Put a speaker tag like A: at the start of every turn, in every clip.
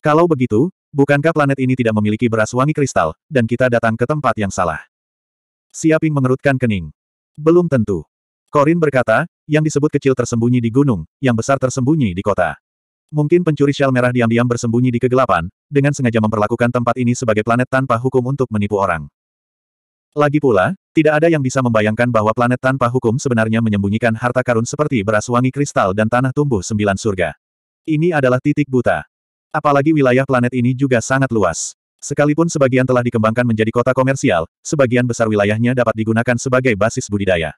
A: Kalau begitu, bukankah planet ini tidak memiliki beras wangi kristal, dan kita datang ke tempat yang salah? Siaping mengerutkan kening. Belum tentu. Korin berkata, yang disebut kecil tersembunyi di gunung, yang besar tersembunyi di kota. Mungkin pencuri shell merah diam-diam bersembunyi di kegelapan, dengan sengaja memperlakukan tempat ini sebagai planet tanpa hukum untuk menipu orang. Lagi pula, tidak ada yang bisa membayangkan bahwa planet tanpa hukum sebenarnya menyembunyikan harta karun seperti beras wangi kristal dan tanah tumbuh sembilan surga. Ini adalah titik buta. Apalagi wilayah planet ini juga sangat luas. Sekalipun sebagian telah dikembangkan menjadi kota komersial, sebagian besar wilayahnya dapat digunakan sebagai basis budidaya.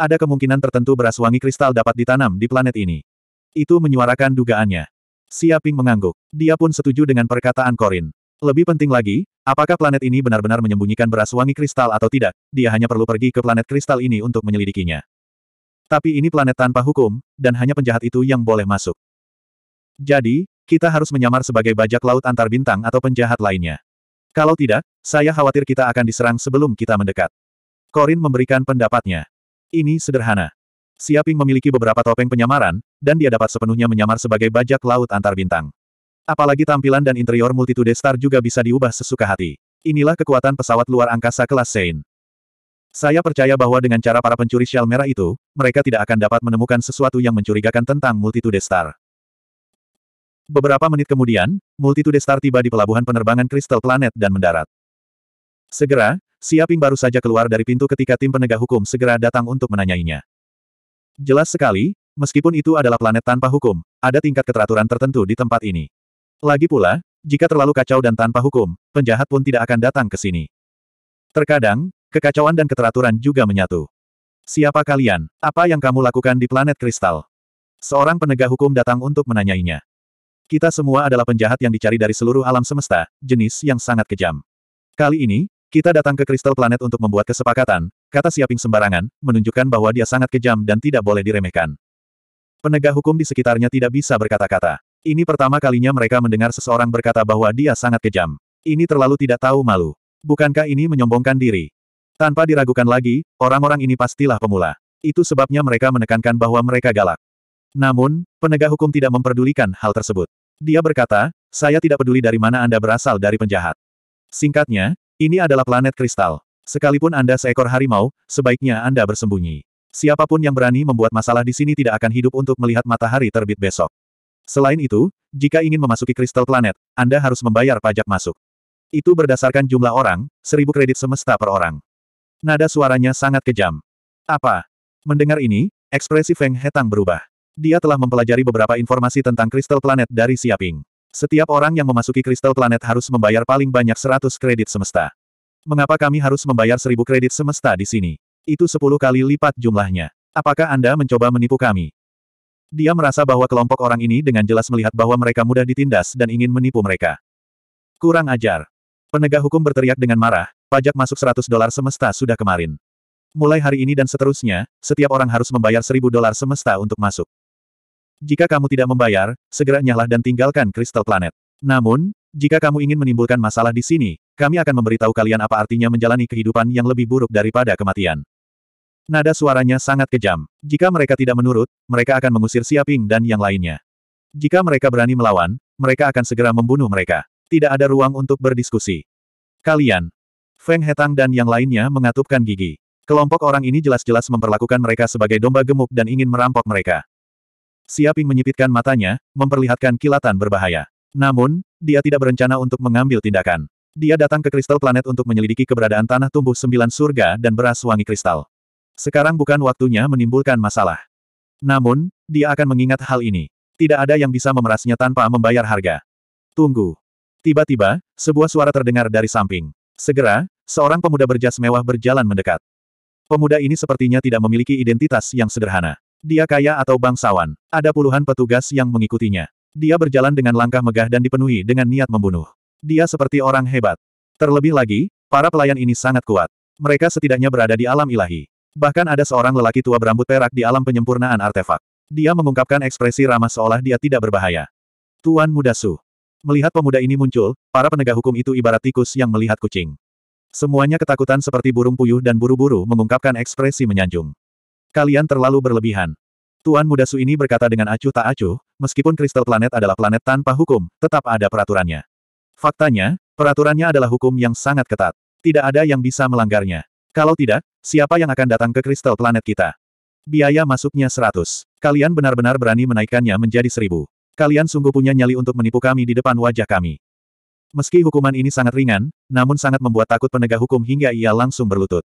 A: Ada kemungkinan tertentu beras wangi kristal dapat ditanam di planet ini. Itu menyuarakan dugaannya. Siaping mengangguk. Dia pun setuju dengan perkataan Korin. Lebih penting lagi, apakah planet ini benar-benar menyembunyikan beras wangi kristal atau tidak, dia hanya perlu pergi ke planet kristal ini untuk menyelidikinya. Tapi ini planet tanpa hukum, dan hanya penjahat itu yang boleh masuk. Jadi, kita harus menyamar sebagai bajak laut antar bintang atau penjahat lainnya. Kalau tidak, saya khawatir kita akan diserang sebelum kita mendekat. Korin memberikan pendapatnya. Ini sederhana. Siaping memiliki beberapa topeng penyamaran, dan dia dapat sepenuhnya menyamar sebagai bajak laut antar bintang. Apalagi tampilan dan interior multitude star juga bisa diubah sesuka hati. Inilah kekuatan pesawat luar angkasa kelas Sein. Saya percaya bahwa dengan cara para pencuri shell merah itu, mereka tidak akan dapat menemukan sesuatu yang mencurigakan tentang multitude star. Beberapa menit kemudian, multitude star tiba di pelabuhan penerbangan Kristal Planet dan mendarat. Segera, Siaping baru saja keluar dari pintu ketika tim penegak hukum segera datang untuk menanyainya. Jelas sekali, meskipun itu adalah planet tanpa hukum, ada tingkat keteraturan tertentu di tempat ini. Lagi pula, jika terlalu kacau dan tanpa hukum, penjahat pun tidak akan datang ke sini. Terkadang, kekacauan dan keteraturan juga menyatu. Siapa kalian? Apa yang kamu lakukan di planet kristal? Seorang penegak hukum datang untuk menanyainya. Kita semua adalah penjahat yang dicari dari seluruh alam semesta, jenis yang sangat kejam. Kali ini, kita datang ke kristal planet untuk membuat kesepakatan, kata Siaping sembarangan, menunjukkan bahwa dia sangat kejam dan tidak boleh diremehkan. Penegak hukum di sekitarnya tidak bisa berkata-kata. Ini pertama kalinya mereka mendengar seseorang berkata bahwa dia sangat kejam. Ini terlalu tidak tahu malu. Bukankah ini menyombongkan diri? Tanpa diragukan lagi, orang-orang ini pastilah pemula. Itu sebabnya mereka menekankan bahwa mereka galak. Namun, penegak hukum tidak memperdulikan hal tersebut. Dia berkata, saya tidak peduli dari mana Anda berasal dari penjahat. Singkatnya, ini adalah planet kristal. Sekalipun Anda seekor harimau, sebaiknya Anda bersembunyi. Siapapun yang berani membuat masalah di sini tidak akan hidup untuk melihat matahari terbit besok. Selain itu, jika ingin memasuki kristal planet, Anda harus membayar pajak masuk. Itu berdasarkan jumlah orang, seribu kredit semesta per orang. Nada suaranya sangat kejam. Apa? Mendengar ini, ekspresi Feng Hetang berubah. Dia telah mempelajari beberapa informasi tentang kristal planet dari Siaping. Setiap orang yang memasuki kristal planet harus membayar paling banyak 100 kredit semesta. Mengapa kami harus membayar 1000 kredit semesta di sini? Itu 10 kali lipat jumlahnya. Apakah Anda mencoba menipu kami? Dia merasa bahwa kelompok orang ini dengan jelas melihat bahwa mereka mudah ditindas dan ingin menipu mereka. Kurang ajar. Penegak hukum berteriak dengan marah, pajak masuk 100 dolar semesta sudah kemarin. Mulai hari ini dan seterusnya, setiap orang harus membayar 1000 dolar semesta untuk masuk. Jika kamu tidak membayar, segera nyahlah dan tinggalkan kristal planet. Namun, jika kamu ingin menimbulkan masalah di sini, kami akan memberitahu kalian apa artinya menjalani kehidupan yang lebih buruk daripada kematian. Nada suaranya sangat kejam. Jika mereka tidak menurut, mereka akan mengusir Siaping dan yang lainnya. Jika mereka berani melawan, mereka akan segera membunuh mereka. Tidak ada ruang untuk berdiskusi. Kalian, Feng Hetang dan yang lainnya mengatupkan gigi. Kelompok orang ini jelas-jelas memperlakukan mereka sebagai domba gemuk dan ingin merampok mereka. Siaping menyipitkan matanya, memperlihatkan kilatan berbahaya. Namun, dia tidak berencana untuk mengambil tindakan. Dia datang ke kristal planet untuk menyelidiki keberadaan tanah tumbuh sembilan surga dan beras wangi kristal. Sekarang bukan waktunya menimbulkan masalah. Namun, dia akan mengingat hal ini. Tidak ada yang bisa memerasnya tanpa membayar harga. Tunggu. Tiba-tiba, sebuah suara terdengar dari samping. Segera, seorang pemuda berjas mewah berjalan mendekat. Pemuda ini sepertinya tidak memiliki identitas yang sederhana. Dia kaya atau bangsawan. Ada puluhan petugas yang mengikutinya. Dia berjalan dengan langkah megah dan dipenuhi dengan niat membunuh. Dia seperti orang hebat. Terlebih lagi, para pelayan ini sangat kuat. Mereka setidaknya berada di alam ilahi. Bahkan ada seorang lelaki tua berambut perak di alam penyempurnaan artefak. Dia mengungkapkan ekspresi ramah seolah dia tidak berbahaya. Tuan Muda Su. Melihat pemuda ini muncul, para penegak hukum itu ibarat tikus yang melihat kucing. Semuanya ketakutan seperti burung puyuh dan buru-buru mengungkapkan ekspresi menyanjung. Kalian terlalu berlebihan. Tuan muda Su ini berkata dengan acuh tak acuh, meskipun kristal planet adalah planet tanpa hukum, tetap ada peraturannya. Faktanya, peraturannya adalah hukum yang sangat ketat. Tidak ada yang bisa melanggarnya. Kalau tidak, siapa yang akan datang ke kristal planet kita? Biaya masuknya 100. Kalian benar-benar berani menaikkannya menjadi 1000. Kalian sungguh punya nyali untuk menipu kami di depan wajah kami. Meski hukuman ini sangat ringan, namun sangat membuat takut penegak hukum hingga ia langsung berlutut.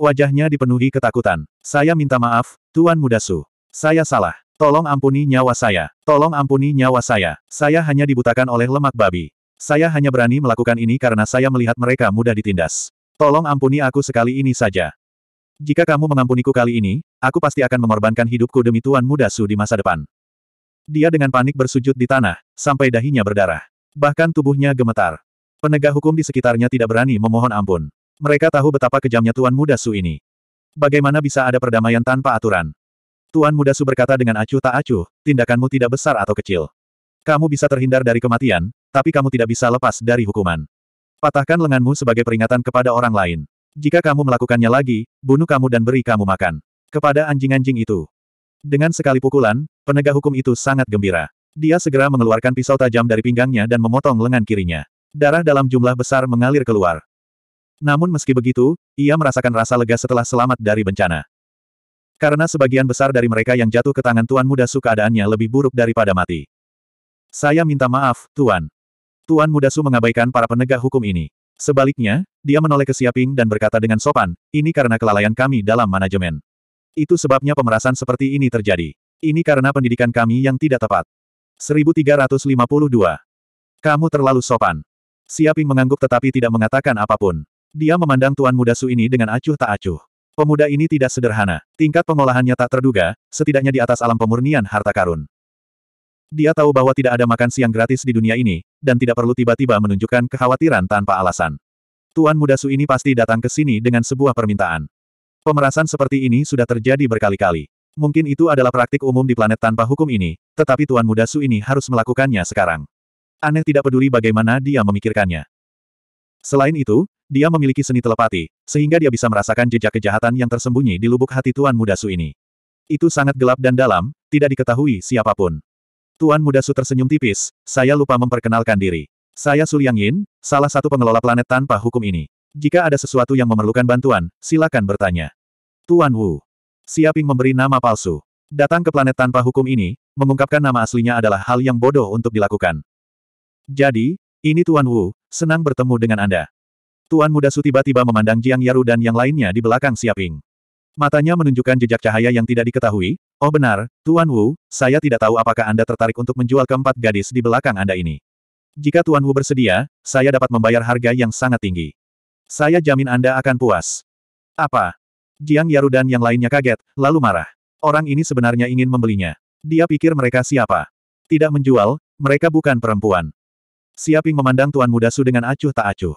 A: Wajahnya dipenuhi ketakutan. Saya minta maaf, Tuan Muda Su. Saya salah. Tolong ampuni nyawa saya. Tolong ampuni nyawa saya. Saya hanya dibutakan oleh lemak babi. Saya hanya berani melakukan ini karena saya melihat mereka mudah ditindas. Tolong ampuni aku sekali ini saja. Jika kamu mengampuniku kali ini, aku pasti akan mengorbankan hidupku demi Tuan Muda Su di masa depan. Dia dengan panik bersujud di tanah, sampai dahinya berdarah. Bahkan tubuhnya gemetar. Penegak hukum di sekitarnya tidak berani memohon ampun. Mereka tahu betapa kejamnya Tuan Muda Su ini. Bagaimana bisa ada perdamaian tanpa aturan? Tuan Muda Su berkata dengan acuh tak acuh, tindakanmu tidak besar atau kecil. Kamu bisa terhindar dari kematian, tapi kamu tidak bisa lepas dari hukuman. Patahkan lenganmu sebagai peringatan kepada orang lain. Jika kamu melakukannya lagi, bunuh kamu dan beri kamu makan. Kepada anjing-anjing itu. Dengan sekali pukulan, penegak hukum itu sangat gembira. Dia segera mengeluarkan pisau tajam dari pinggangnya dan memotong lengan kirinya. Darah dalam jumlah besar mengalir keluar. Namun meski begitu, ia merasakan rasa lega setelah selamat dari bencana. Karena sebagian besar dari mereka yang jatuh ke tangan Tuan Muda Su keadaannya lebih buruk daripada mati. Saya minta maaf, Tuan. Tuan Muda Su mengabaikan para penegak hukum ini. Sebaliknya, dia menoleh ke Siaping dan berkata dengan sopan, ini karena kelalaian kami dalam manajemen. Itu sebabnya pemerasan seperti ini terjadi. Ini karena pendidikan kami yang tidak tepat. 1352. Kamu terlalu sopan. Siaping mengangguk tetapi tidak mengatakan apapun. Dia memandang Tuan Muda Su ini dengan acuh tak acuh. Pemuda ini tidak sederhana. Tingkat pengolahannya tak terduga, setidaknya di atas alam pemurnian harta karun. Dia tahu bahwa tidak ada makan siang gratis di dunia ini, dan tidak perlu tiba-tiba menunjukkan kekhawatiran tanpa alasan. Tuan Muda Su ini pasti datang ke sini dengan sebuah permintaan. Pemerasan seperti ini sudah terjadi berkali-kali. Mungkin itu adalah praktik umum di planet tanpa hukum ini, tetapi Tuan Muda Su ini harus melakukannya sekarang. Aneh tidak peduli bagaimana dia memikirkannya. Selain itu, dia memiliki seni telepati, sehingga dia bisa merasakan jejak kejahatan yang tersembunyi di lubuk hati Tuan Muda Su ini. Itu sangat gelap dan dalam, tidak diketahui siapapun. Tuan Muda Su tersenyum tipis, saya lupa memperkenalkan diri. Saya Su Liang Yin, salah satu pengelola planet tanpa hukum ini. Jika ada sesuatu yang memerlukan bantuan, silakan bertanya. Tuan Wu. Siaping memberi nama palsu. Datang ke planet tanpa hukum ini, mengungkapkan nama aslinya adalah hal yang bodoh untuk dilakukan. Jadi, ini Tuan Wu, Senang bertemu dengan Anda. Tuan Muda Su tiba-tiba memandang Jiang Yaru dan yang lainnya di belakang Siaping. Matanya menunjukkan jejak cahaya yang tidak diketahui. Oh benar, Tuan Wu, saya tidak tahu apakah Anda tertarik untuk menjual keempat gadis di belakang Anda ini. Jika Tuan Wu bersedia, saya dapat membayar harga yang sangat tinggi. Saya jamin Anda akan puas. Apa? Jiang Yaru dan yang lainnya kaget, lalu marah. Orang ini sebenarnya ingin membelinya. Dia pikir mereka siapa. Tidak menjual, mereka bukan perempuan. Siaping memandang Tuan Muda Su dengan acuh tak acuh.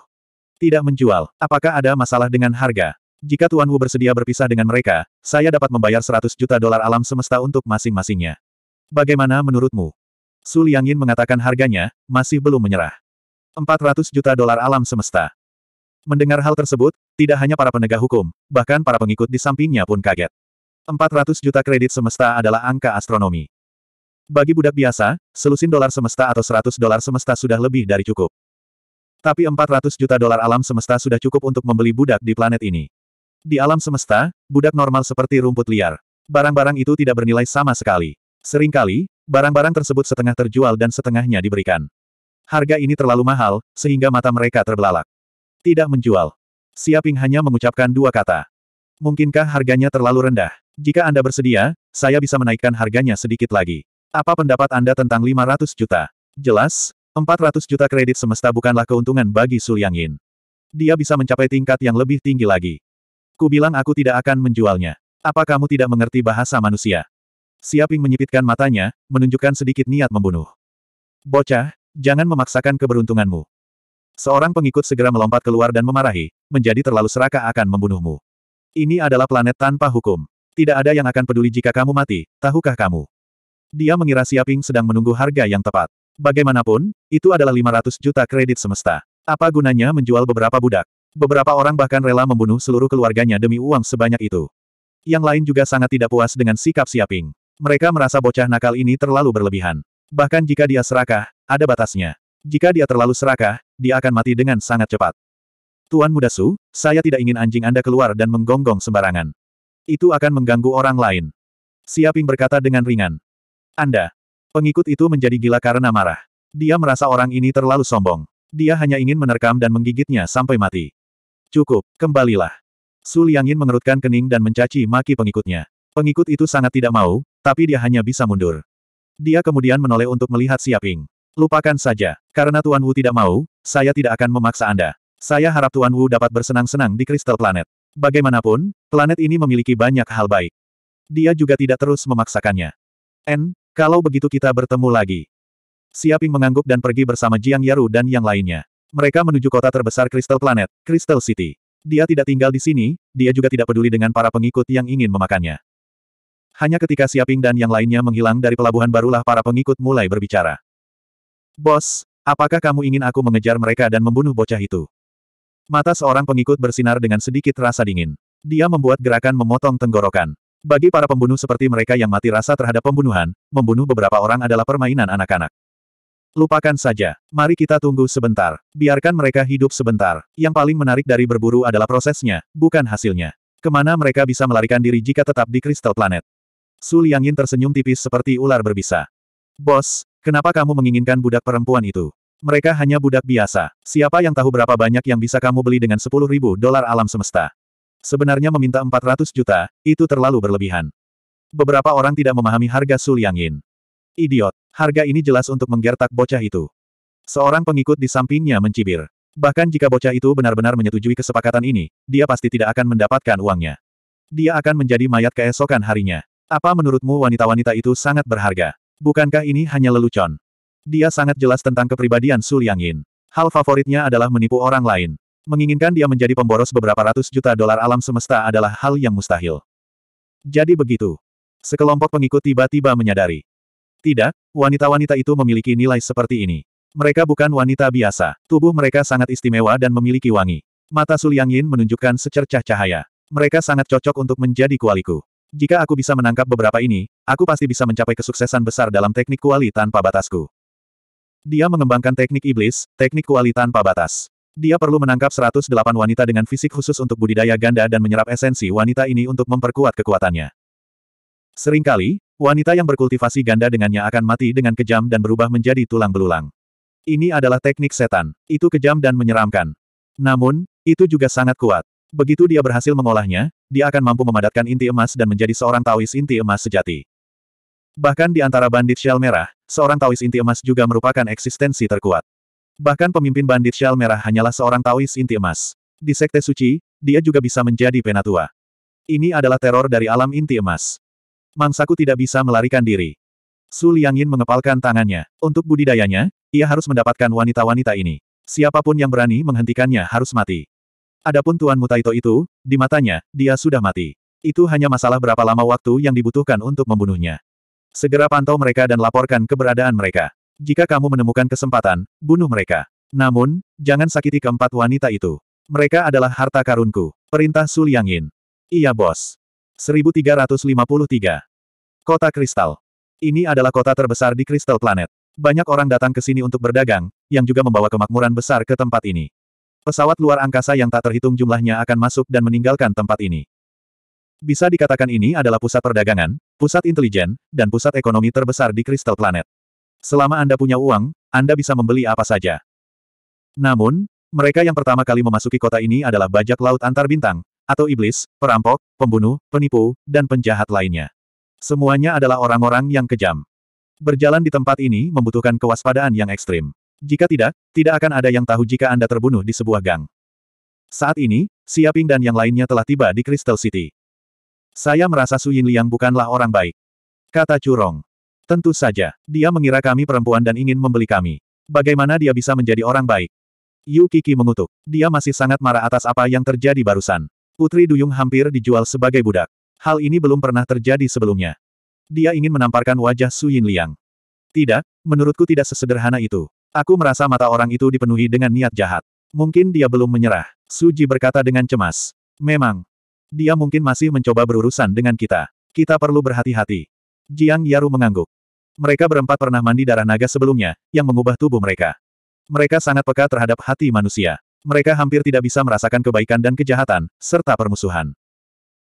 A: Tidak menjual. Apakah ada masalah dengan harga? Jika Tuan Wu bersedia berpisah dengan mereka, saya dapat membayar 100 juta dolar alam semesta untuk masing-masingnya. Bagaimana menurutmu? Su Liangin mengatakan harganya, masih belum menyerah. 400 juta dolar alam semesta. Mendengar hal tersebut, tidak hanya para penegak hukum, bahkan para pengikut di sampingnya pun kaget. 400 juta kredit semesta adalah angka astronomi. Bagi budak biasa, selusin dolar semesta atau 100 dolar semesta sudah lebih dari cukup. Tapi 400 juta dolar alam semesta sudah cukup untuk membeli budak di planet ini. Di alam semesta, budak normal seperti rumput liar. Barang-barang itu tidak bernilai sama sekali. Seringkali, barang-barang tersebut setengah terjual dan setengahnya diberikan. Harga ini terlalu mahal, sehingga mata mereka terbelalak. Tidak menjual. Siaping hanya mengucapkan dua kata. Mungkinkah harganya terlalu rendah? Jika Anda bersedia, saya bisa menaikkan harganya sedikit lagi. Apa pendapat Anda tentang 500 juta? Jelas, 400 juta kredit semesta bukanlah keuntungan bagi Su Yangin. Dia bisa mencapai tingkat yang lebih tinggi lagi. Ku bilang aku tidak akan menjualnya. Apa kamu tidak mengerti bahasa manusia? Siaping menyipitkan matanya, menunjukkan sedikit niat membunuh. Bocah, jangan memaksakan keberuntunganmu. Seorang pengikut segera melompat keluar dan memarahi, menjadi terlalu serakah akan membunuhmu. Ini adalah planet tanpa hukum. Tidak ada yang akan peduli jika kamu mati, tahukah kamu? Dia mengira Siaping sedang menunggu harga yang tepat. Bagaimanapun, itu adalah 500 juta kredit semesta. Apa gunanya menjual beberapa budak? Beberapa orang bahkan rela membunuh seluruh keluarganya demi uang sebanyak itu. Yang lain juga sangat tidak puas dengan sikap Siaping. Mereka merasa bocah nakal ini terlalu berlebihan. Bahkan jika dia serakah, ada batasnya. Jika dia terlalu serakah, dia akan mati dengan sangat cepat. Tuan Muda Su, saya tidak ingin anjing Anda keluar dan menggonggong sembarangan. Itu akan mengganggu orang lain. Siaping berkata dengan ringan. Anda. Pengikut itu menjadi gila karena marah. Dia merasa orang ini terlalu sombong. Dia hanya ingin menerkam dan menggigitnya sampai mati. Cukup, kembalilah. Su Liangin mengerutkan kening dan mencaci maki pengikutnya. Pengikut itu sangat tidak mau, tapi dia hanya bisa mundur. Dia kemudian menoleh untuk melihat Siaping. Lupakan saja, karena Tuan Wu tidak mau, saya tidak akan memaksa Anda. Saya harap Tuan Wu dapat bersenang-senang di kristal planet. Bagaimanapun, planet ini memiliki banyak hal baik. Dia juga tidak terus memaksakannya. N, kalau begitu kita bertemu lagi. Siaping mengangguk dan pergi bersama Jiang Yaru dan yang lainnya. Mereka menuju kota terbesar Crystal Planet, Crystal City. Dia tidak tinggal di sini, dia juga tidak peduli dengan para pengikut yang ingin memakannya. Hanya ketika Siaping dan yang lainnya menghilang dari pelabuhan barulah para pengikut mulai berbicara. Bos, apakah kamu ingin aku mengejar mereka dan membunuh bocah itu? Mata seorang pengikut bersinar dengan sedikit rasa dingin. Dia membuat gerakan memotong tenggorokan. Bagi para pembunuh seperti mereka yang mati rasa terhadap pembunuhan, membunuh beberapa orang adalah permainan anak-anak. Lupakan saja. Mari kita tunggu sebentar. Biarkan mereka hidup sebentar. Yang paling menarik dari berburu adalah prosesnya, bukan hasilnya. Kemana mereka bisa melarikan diri jika tetap di Kristal Planet? Su Yin tersenyum tipis seperti ular berbisa. Bos, kenapa kamu menginginkan budak perempuan itu? Mereka hanya budak biasa. Siapa yang tahu berapa banyak yang bisa kamu beli dengan 10.000 dolar alam semesta? Sebenarnya meminta 400 juta, itu terlalu berlebihan. Beberapa orang tidak memahami harga Su Yin. Idiot, harga ini jelas untuk menggertak bocah itu. Seorang pengikut di sampingnya mencibir. Bahkan jika bocah itu benar-benar menyetujui kesepakatan ini, dia pasti tidak akan mendapatkan uangnya. Dia akan menjadi mayat keesokan harinya. Apa menurutmu wanita-wanita itu sangat berharga? Bukankah ini hanya lelucon? Dia sangat jelas tentang kepribadian Su Yin. Hal favoritnya adalah menipu orang lain. Menginginkan dia menjadi pemboros beberapa ratus juta dolar alam semesta adalah hal yang mustahil. Jadi begitu. Sekelompok pengikut tiba-tiba menyadari. Tidak, wanita-wanita itu memiliki nilai seperti ini. Mereka bukan wanita biasa. Tubuh mereka sangat istimewa dan memiliki wangi. Mata Suliang Yin menunjukkan secercah cahaya. Mereka sangat cocok untuk menjadi kualiku. Jika aku bisa menangkap beberapa ini, aku pasti bisa mencapai kesuksesan besar dalam teknik kuali tanpa batasku. Dia mengembangkan teknik iblis, teknik kuali tanpa batas. Dia perlu menangkap 108 wanita dengan fisik khusus untuk budidaya ganda dan menyerap esensi wanita ini untuk memperkuat kekuatannya. Seringkali, wanita yang berkultivasi ganda dengannya akan mati dengan kejam dan berubah menjadi tulang belulang. Ini adalah teknik setan. Itu kejam dan menyeramkan. Namun, itu juga sangat kuat. Begitu dia berhasil mengolahnya, dia akan mampu memadatkan inti emas dan menjadi seorang Taois inti emas sejati. Bahkan di antara bandit shell merah, seorang Taois inti emas juga merupakan eksistensi terkuat. Bahkan pemimpin bandit Shal Merah hanyalah seorang Taois inti emas. Di Sekte Suci, dia juga bisa menjadi penatua. Ini adalah teror dari alam inti emas. Mangsaku tidak bisa melarikan diri. Su Liangin mengepalkan tangannya. Untuk budidayanya, ia harus mendapatkan wanita-wanita ini. Siapapun yang berani menghentikannya harus mati. Adapun Tuan Mutaito itu, di matanya, dia sudah mati. Itu hanya masalah berapa lama waktu yang dibutuhkan untuk membunuhnya. Segera pantau mereka dan laporkan keberadaan mereka. Jika kamu menemukan kesempatan, bunuh mereka. Namun, jangan sakiti keempat wanita itu. Mereka adalah harta karunku. Perintah Su Liangin. Iya bos. 1353. Kota Kristal. Ini adalah kota terbesar di Kristal Planet. Banyak orang datang ke sini untuk berdagang, yang juga membawa kemakmuran besar ke tempat ini. Pesawat luar angkasa yang tak terhitung jumlahnya akan masuk dan meninggalkan tempat ini. Bisa dikatakan ini adalah pusat perdagangan, pusat intelijen, dan pusat ekonomi terbesar di Kristal Planet. Selama Anda punya uang, Anda bisa membeli apa saja. Namun, mereka yang pertama kali memasuki kota ini adalah bajak laut antar bintang, atau iblis, perampok, pembunuh, penipu, dan penjahat lainnya. Semuanya adalah orang-orang yang kejam. Berjalan di tempat ini membutuhkan kewaspadaan yang ekstrim. Jika tidak, tidak akan ada yang tahu jika Anda terbunuh di sebuah gang. Saat ini, Siaping dan yang lainnya telah tiba di Crystal City. Saya merasa Su Yin Liang bukanlah orang baik. Kata Curong. Tentu saja, dia mengira kami perempuan dan ingin membeli kami. Bagaimana dia bisa menjadi orang baik? Yu Kiki mengutuk. Dia masih sangat marah atas apa yang terjadi barusan. Putri Duyung hampir dijual sebagai budak. Hal ini belum pernah terjadi sebelumnya. Dia ingin menamparkan wajah Su Yin Liang. Tidak, menurutku tidak sesederhana itu. Aku merasa mata orang itu dipenuhi dengan niat jahat. Mungkin dia belum menyerah. Suji berkata dengan cemas. Memang. Dia mungkin masih mencoba berurusan dengan kita. Kita perlu berhati-hati. Jiang Yaru mengangguk. Mereka berempat pernah mandi darah naga sebelumnya, yang mengubah tubuh mereka. Mereka sangat peka terhadap hati manusia. Mereka hampir tidak bisa merasakan kebaikan dan kejahatan, serta permusuhan.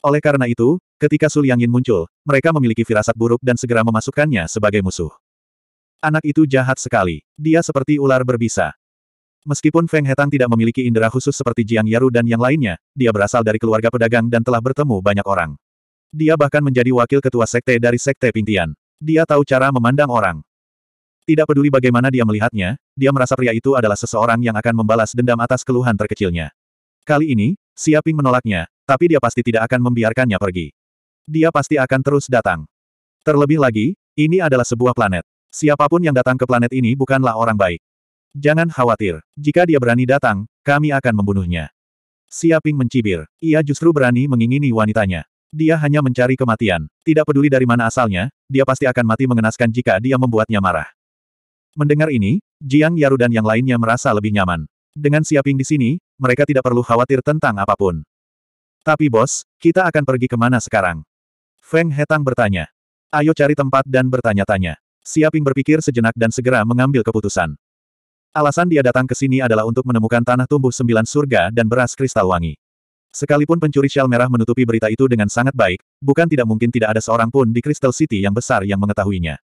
A: Oleh karena itu, ketika Suliangin Yin muncul, mereka memiliki firasat buruk dan segera memasukkannya sebagai musuh. Anak itu jahat sekali. Dia seperti ular berbisa. Meskipun Feng Hetang tidak memiliki indera khusus seperti Jiang Yaru dan yang lainnya, dia berasal dari keluarga pedagang dan telah bertemu banyak orang. Dia bahkan menjadi wakil ketua sekte dari sekte Pintian. Dia tahu cara memandang orang. Tidak peduli bagaimana dia melihatnya, dia merasa pria itu adalah seseorang yang akan membalas dendam atas keluhan terkecilnya. Kali ini, Siaping menolaknya, tapi dia pasti tidak akan membiarkannya pergi. Dia pasti akan terus datang. Terlebih lagi, ini adalah sebuah planet. Siapapun yang datang ke planet ini bukanlah orang baik. Jangan khawatir, jika dia berani datang, kami akan membunuhnya. Siaping mencibir, ia justru berani mengingini wanitanya. Dia hanya mencari kematian. Tidak peduli dari mana asalnya, dia pasti akan mati mengenaskan jika dia membuatnya marah. Mendengar ini, Jiang Yaru dan yang lainnya merasa lebih nyaman. Dengan Siaping di sini, mereka tidak perlu khawatir tentang apapun. Tapi bos, kita akan pergi kemana sekarang? Feng Hetang bertanya. Ayo cari tempat dan bertanya-tanya. Siaping berpikir sejenak dan segera mengambil keputusan. Alasan dia datang ke sini adalah untuk menemukan tanah tumbuh sembilan surga dan beras kristal wangi. Sekalipun pencuri shell merah menutupi berita itu dengan sangat baik, bukan tidak mungkin tidak ada seorang pun di Crystal City yang besar yang mengetahuinya.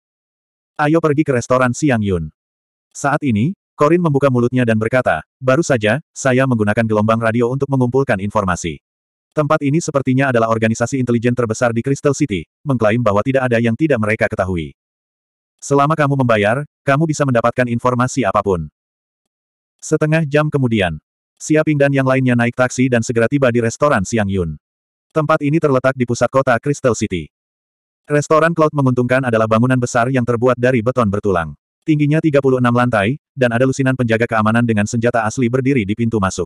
A: Ayo pergi ke restoran Siang Yun. Saat ini, Corin membuka mulutnya dan berkata, baru saja, saya menggunakan gelombang radio untuk mengumpulkan informasi. Tempat ini sepertinya adalah organisasi intelijen terbesar di Crystal City, mengklaim bahwa tidak ada yang tidak mereka ketahui. Selama kamu membayar, kamu bisa mendapatkan informasi apapun. Setengah jam kemudian, Siaping dan yang lainnya naik taksi dan segera tiba di restoran Siang Yun. Tempat ini terletak di pusat kota Crystal City. Restoran Cloud menguntungkan adalah bangunan besar yang terbuat dari beton bertulang. Tingginya 36 lantai, dan ada lusinan penjaga keamanan dengan senjata asli berdiri di pintu masuk.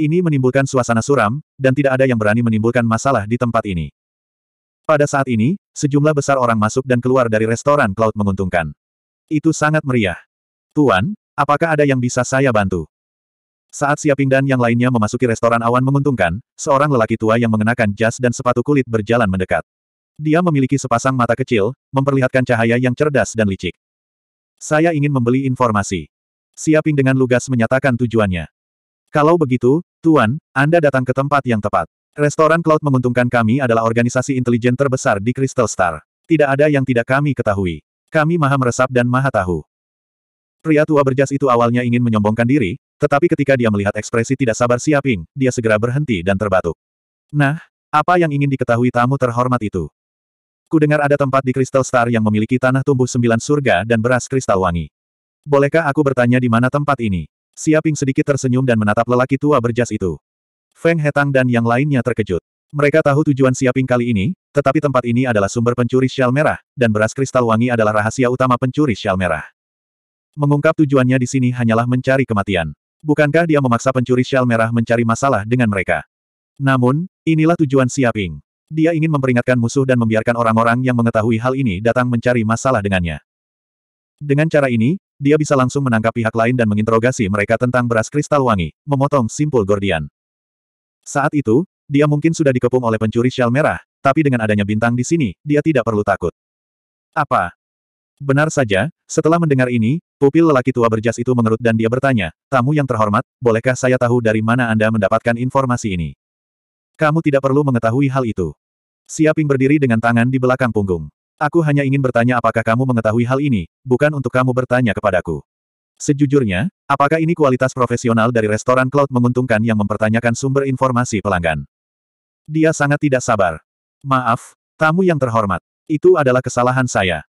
A: Ini menimbulkan suasana suram, dan tidak ada yang berani menimbulkan masalah di tempat ini. Pada saat ini, sejumlah besar orang masuk dan keluar dari restoran Cloud menguntungkan. Itu sangat meriah. Tuan, apakah ada yang bisa saya bantu? Saat Siaping dan yang lainnya memasuki restoran awan menguntungkan, seorang lelaki tua yang mengenakan jas dan sepatu kulit berjalan mendekat. Dia memiliki sepasang mata kecil, memperlihatkan cahaya yang cerdas dan licik. Saya ingin membeli informasi. Siaping dengan lugas menyatakan tujuannya. Kalau begitu, Tuan, Anda datang ke tempat yang tepat. Restoran Cloud menguntungkan kami adalah organisasi intelijen terbesar di Crystal Star. Tidak ada yang tidak kami ketahui. Kami maha meresap dan maha tahu. Pria tua berjas itu awalnya ingin menyombongkan diri, tetapi ketika dia melihat ekspresi tidak sabar Siaping, dia segera berhenti dan terbatuk. Nah, apa yang ingin diketahui tamu terhormat itu? Kudengar ada tempat di Crystal Star yang memiliki tanah tumbuh sembilan surga dan beras kristal wangi. Bolehkah aku bertanya di mana tempat ini? Siaping sedikit tersenyum dan menatap lelaki tua berjas itu. Feng Hetang dan yang lainnya terkejut. Mereka tahu tujuan Siaping kali ini, tetapi tempat ini adalah sumber pencuri shell merah, dan beras kristal wangi adalah rahasia utama pencuri shell merah. Mengungkap tujuannya di sini hanyalah mencari kematian. Bukankah dia memaksa pencuri shell merah mencari masalah dengan mereka? Namun, inilah tujuan Siaping. Dia ingin memperingatkan musuh dan membiarkan orang-orang yang mengetahui hal ini datang mencari masalah dengannya. Dengan cara ini, dia bisa langsung menangkap pihak lain dan menginterogasi mereka tentang beras kristal wangi, memotong simpul Gordian. Saat itu, dia mungkin sudah dikepung oleh pencuri shell merah, tapi dengan adanya bintang di sini, dia tidak perlu takut. Apa? Benar saja, setelah mendengar ini, Pupil lelaki tua berjas itu mengerut dan dia bertanya, tamu yang terhormat, bolehkah saya tahu dari mana Anda mendapatkan informasi ini? Kamu tidak perlu mengetahui hal itu. Siaping berdiri dengan tangan di belakang punggung. Aku hanya ingin bertanya apakah kamu mengetahui hal ini, bukan untuk kamu bertanya kepadaku. Sejujurnya, apakah ini kualitas profesional dari restoran cloud menguntungkan yang mempertanyakan sumber informasi pelanggan? Dia sangat tidak sabar. Maaf, tamu yang terhormat. Itu adalah kesalahan saya.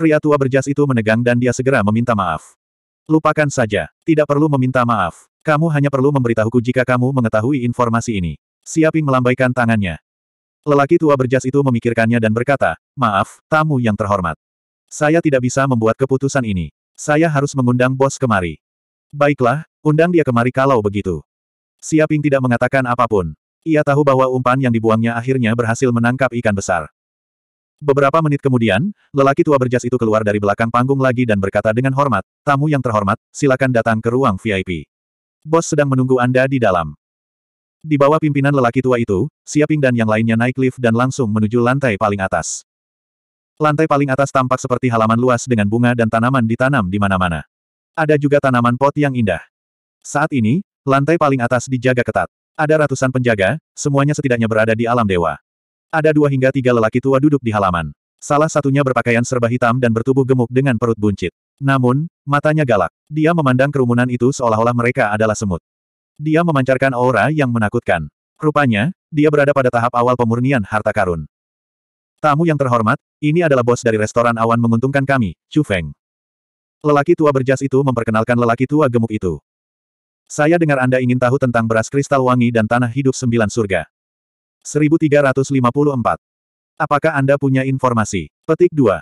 A: Pria tua berjas itu menegang dan dia segera meminta maaf. Lupakan saja, tidak perlu meminta maaf. Kamu hanya perlu memberitahuku jika kamu mengetahui informasi ini. Siaping melambaikan tangannya. Lelaki tua berjas itu memikirkannya dan berkata, maaf, tamu yang terhormat. Saya tidak bisa membuat keputusan ini. Saya harus mengundang bos kemari. Baiklah, undang dia kemari kalau begitu. Siaping tidak mengatakan apapun. Ia tahu bahwa umpan yang dibuangnya akhirnya berhasil menangkap ikan besar. Beberapa menit kemudian, lelaki tua berjas itu keluar dari belakang panggung lagi dan berkata dengan hormat, tamu yang terhormat, silakan datang ke ruang VIP. Bos sedang menunggu Anda di dalam. Di bawah pimpinan lelaki tua itu, Siaping dan yang lainnya naik lift dan langsung menuju lantai paling atas. Lantai paling atas tampak seperti halaman luas dengan bunga dan tanaman ditanam di mana-mana. Ada juga tanaman pot yang indah. Saat ini, lantai paling atas dijaga ketat. Ada ratusan penjaga, semuanya setidaknya berada di alam dewa. Ada dua hingga tiga lelaki tua duduk di halaman. Salah satunya berpakaian serba hitam dan bertubuh gemuk dengan perut buncit. Namun, matanya galak. Dia memandang kerumunan itu seolah-olah mereka adalah semut. Dia memancarkan aura yang menakutkan. Rupanya, dia berada pada tahap awal pemurnian harta karun. Tamu yang terhormat, ini adalah bos dari restoran awan menguntungkan kami, Chu Feng. Lelaki tua berjas itu memperkenalkan lelaki tua gemuk itu. Saya dengar Anda ingin tahu tentang beras kristal wangi dan tanah hidup sembilan surga. 1354. Apakah Anda punya informasi? Petik 2.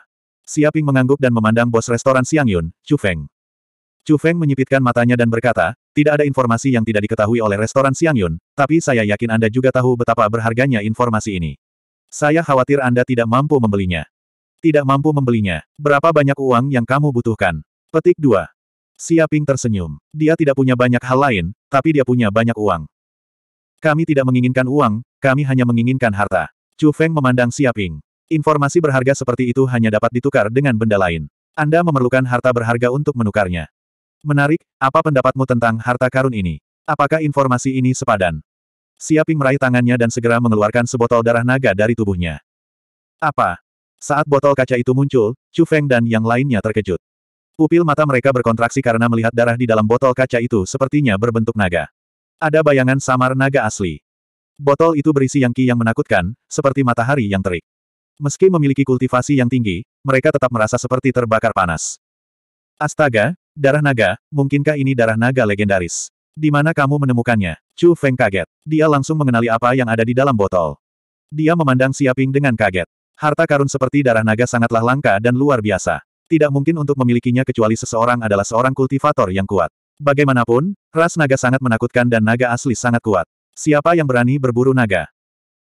A: Siaping mengangguk dan memandang bos restoran Siang Yun, Chu Feng. Chu Feng menyipitkan matanya dan berkata, tidak ada informasi yang tidak diketahui oleh restoran Siang Yun, tapi saya yakin Anda juga tahu betapa berharganya informasi ini. Saya khawatir Anda tidak mampu membelinya. Tidak mampu membelinya. Berapa banyak uang yang kamu butuhkan? Petik 2. Siaping tersenyum. Dia tidak punya banyak hal lain, tapi dia punya banyak uang. Kami tidak menginginkan uang, kami hanya menginginkan harta. Chu Feng memandang Siaping. Informasi berharga seperti itu hanya dapat ditukar dengan benda lain. Anda memerlukan harta berharga untuk menukarnya. Menarik, apa pendapatmu tentang harta karun ini? Apakah informasi ini sepadan? Siaping meraih tangannya dan segera mengeluarkan sebotol darah naga dari tubuhnya. Apa? Saat botol kaca itu muncul, Chu Feng dan yang lainnya terkejut. Pupil mata mereka berkontraksi karena melihat darah di dalam botol kaca itu sepertinya berbentuk naga. Ada bayangan samar naga asli. Botol itu berisi yang ki yang menakutkan, seperti matahari yang terik. Meski memiliki kultivasi yang tinggi, mereka tetap merasa seperti terbakar panas. Astaga, darah naga, mungkinkah ini darah naga legendaris? Di mana kamu menemukannya? Chu Feng kaget. Dia langsung mengenali apa yang ada di dalam botol. Dia memandang Siaping dengan kaget. Harta karun seperti darah naga sangatlah langka dan luar biasa. Tidak mungkin untuk memilikinya kecuali seseorang adalah seorang kultivator yang kuat. Bagaimanapun, ras naga sangat menakutkan dan naga asli sangat kuat. Siapa yang berani berburu naga?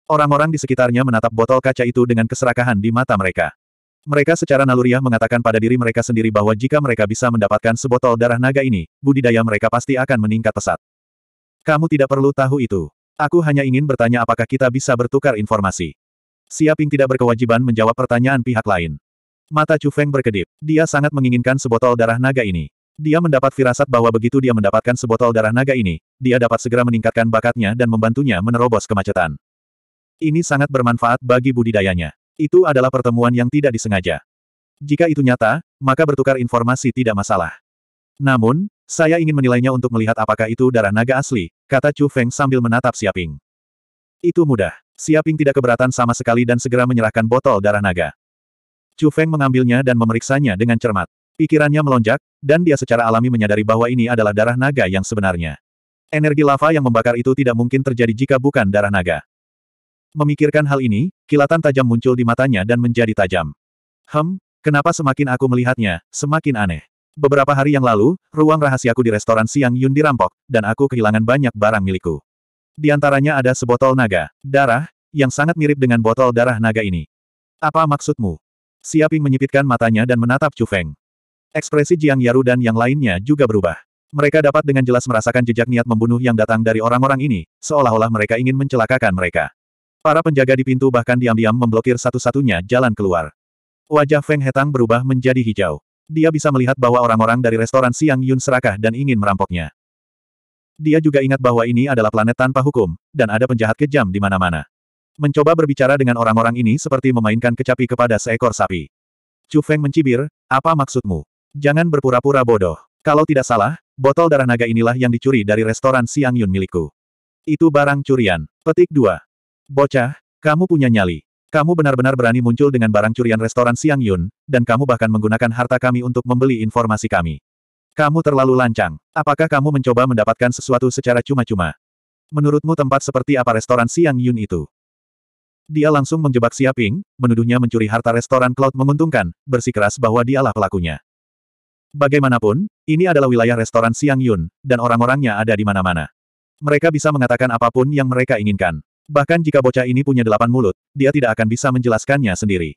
A: Orang-orang di sekitarnya menatap botol kaca itu dengan keserakahan di mata mereka. Mereka secara naluriah mengatakan pada diri mereka sendiri bahwa jika mereka bisa mendapatkan sebotol darah naga ini, budidaya mereka pasti akan meningkat pesat. Kamu tidak perlu tahu itu. Aku hanya ingin bertanya apakah kita bisa bertukar informasi. Siaping tidak berkewajiban menjawab pertanyaan pihak lain. Mata Chu Feng berkedip. Dia sangat menginginkan sebotol darah naga ini. Dia mendapat firasat bahwa begitu dia mendapatkan sebotol darah naga ini, dia dapat segera meningkatkan bakatnya dan membantunya menerobos kemacetan. Ini sangat bermanfaat bagi budidayanya. Itu adalah pertemuan yang tidak disengaja. Jika itu nyata, maka bertukar informasi tidak masalah. Namun, saya ingin menilainya untuk melihat apakah itu darah naga asli, kata Chu Feng sambil menatap Siaping. Itu mudah. Siaping tidak keberatan sama sekali dan segera menyerahkan botol darah naga. Chu Feng mengambilnya dan memeriksanya dengan cermat. Pikirannya melonjak, dan dia secara alami menyadari bahwa ini adalah darah naga yang sebenarnya. Energi lava yang membakar itu tidak mungkin terjadi jika bukan darah naga. Memikirkan hal ini, kilatan tajam muncul di matanya dan menjadi tajam. Hem, kenapa semakin aku melihatnya, semakin aneh. Beberapa hari yang lalu, ruang rahasiaku di restoran siang Yun dirampok, dan aku kehilangan banyak barang milikku. Di antaranya ada sebotol naga, darah, yang sangat mirip dengan botol darah naga ini. Apa maksudmu? Siaping menyipitkan matanya dan menatap Chu Feng. Ekspresi Jiang Yaru dan yang lainnya juga berubah. Mereka dapat dengan jelas merasakan jejak niat membunuh yang datang dari orang-orang ini, seolah-olah mereka ingin mencelakakan mereka. Para penjaga di pintu bahkan diam-diam memblokir satu-satunya jalan keluar. Wajah Feng Hetang berubah menjadi hijau. Dia bisa melihat bahwa orang-orang dari restoran Siang Yun serakah dan ingin merampoknya. Dia juga ingat bahwa ini adalah planet tanpa hukum, dan ada penjahat kejam di mana-mana. Mencoba berbicara dengan orang-orang ini seperti memainkan kecapi kepada seekor sapi. Chu Feng mencibir, apa maksudmu? Jangan berpura-pura bodoh. Kalau tidak salah, botol darah naga inilah yang dicuri dari restoran Siang Yun milikku. Itu barang curian. Petik 2. Bocah, kamu punya nyali. Kamu benar-benar berani muncul dengan barang curian restoran Siang Yun, dan kamu bahkan menggunakan harta kami untuk membeli informasi kami. Kamu terlalu lancang. Apakah kamu mencoba mendapatkan sesuatu secara cuma-cuma? Menurutmu tempat seperti apa restoran Siang Yun itu? Dia langsung menjebak Siaping, menuduhnya mencuri harta restoran Cloud menguntungkan, bersikeras bahwa dialah pelakunya. Bagaimanapun, ini adalah wilayah restoran Siang Yun, dan orang-orangnya ada di mana-mana. Mereka bisa mengatakan apapun yang mereka inginkan. Bahkan jika bocah ini punya delapan mulut, dia tidak akan bisa menjelaskannya sendiri.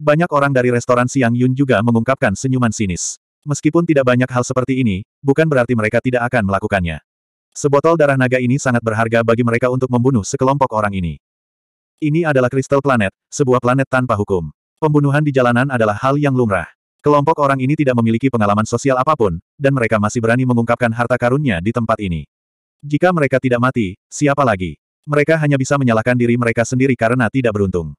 A: Banyak orang dari restoran Siang Yun juga mengungkapkan senyuman sinis. Meskipun tidak banyak hal seperti ini, bukan berarti mereka tidak akan melakukannya. Sebotol darah naga ini sangat berharga bagi mereka untuk membunuh sekelompok orang ini. Ini adalah kristal planet, sebuah planet tanpa hukum. Pembunuhan di jalanan adalah hal yang lumrah. Kelompok orang ini tidak memiliki pengalaman sosial apapun, dan mereka masih berani mengungkapkan harta karunnya di tempat ini. Jika mereka tidak mati, siapa lagi? Mereka hanya bisa menyalahkan diri mereka sendiri karena tidak beruntung.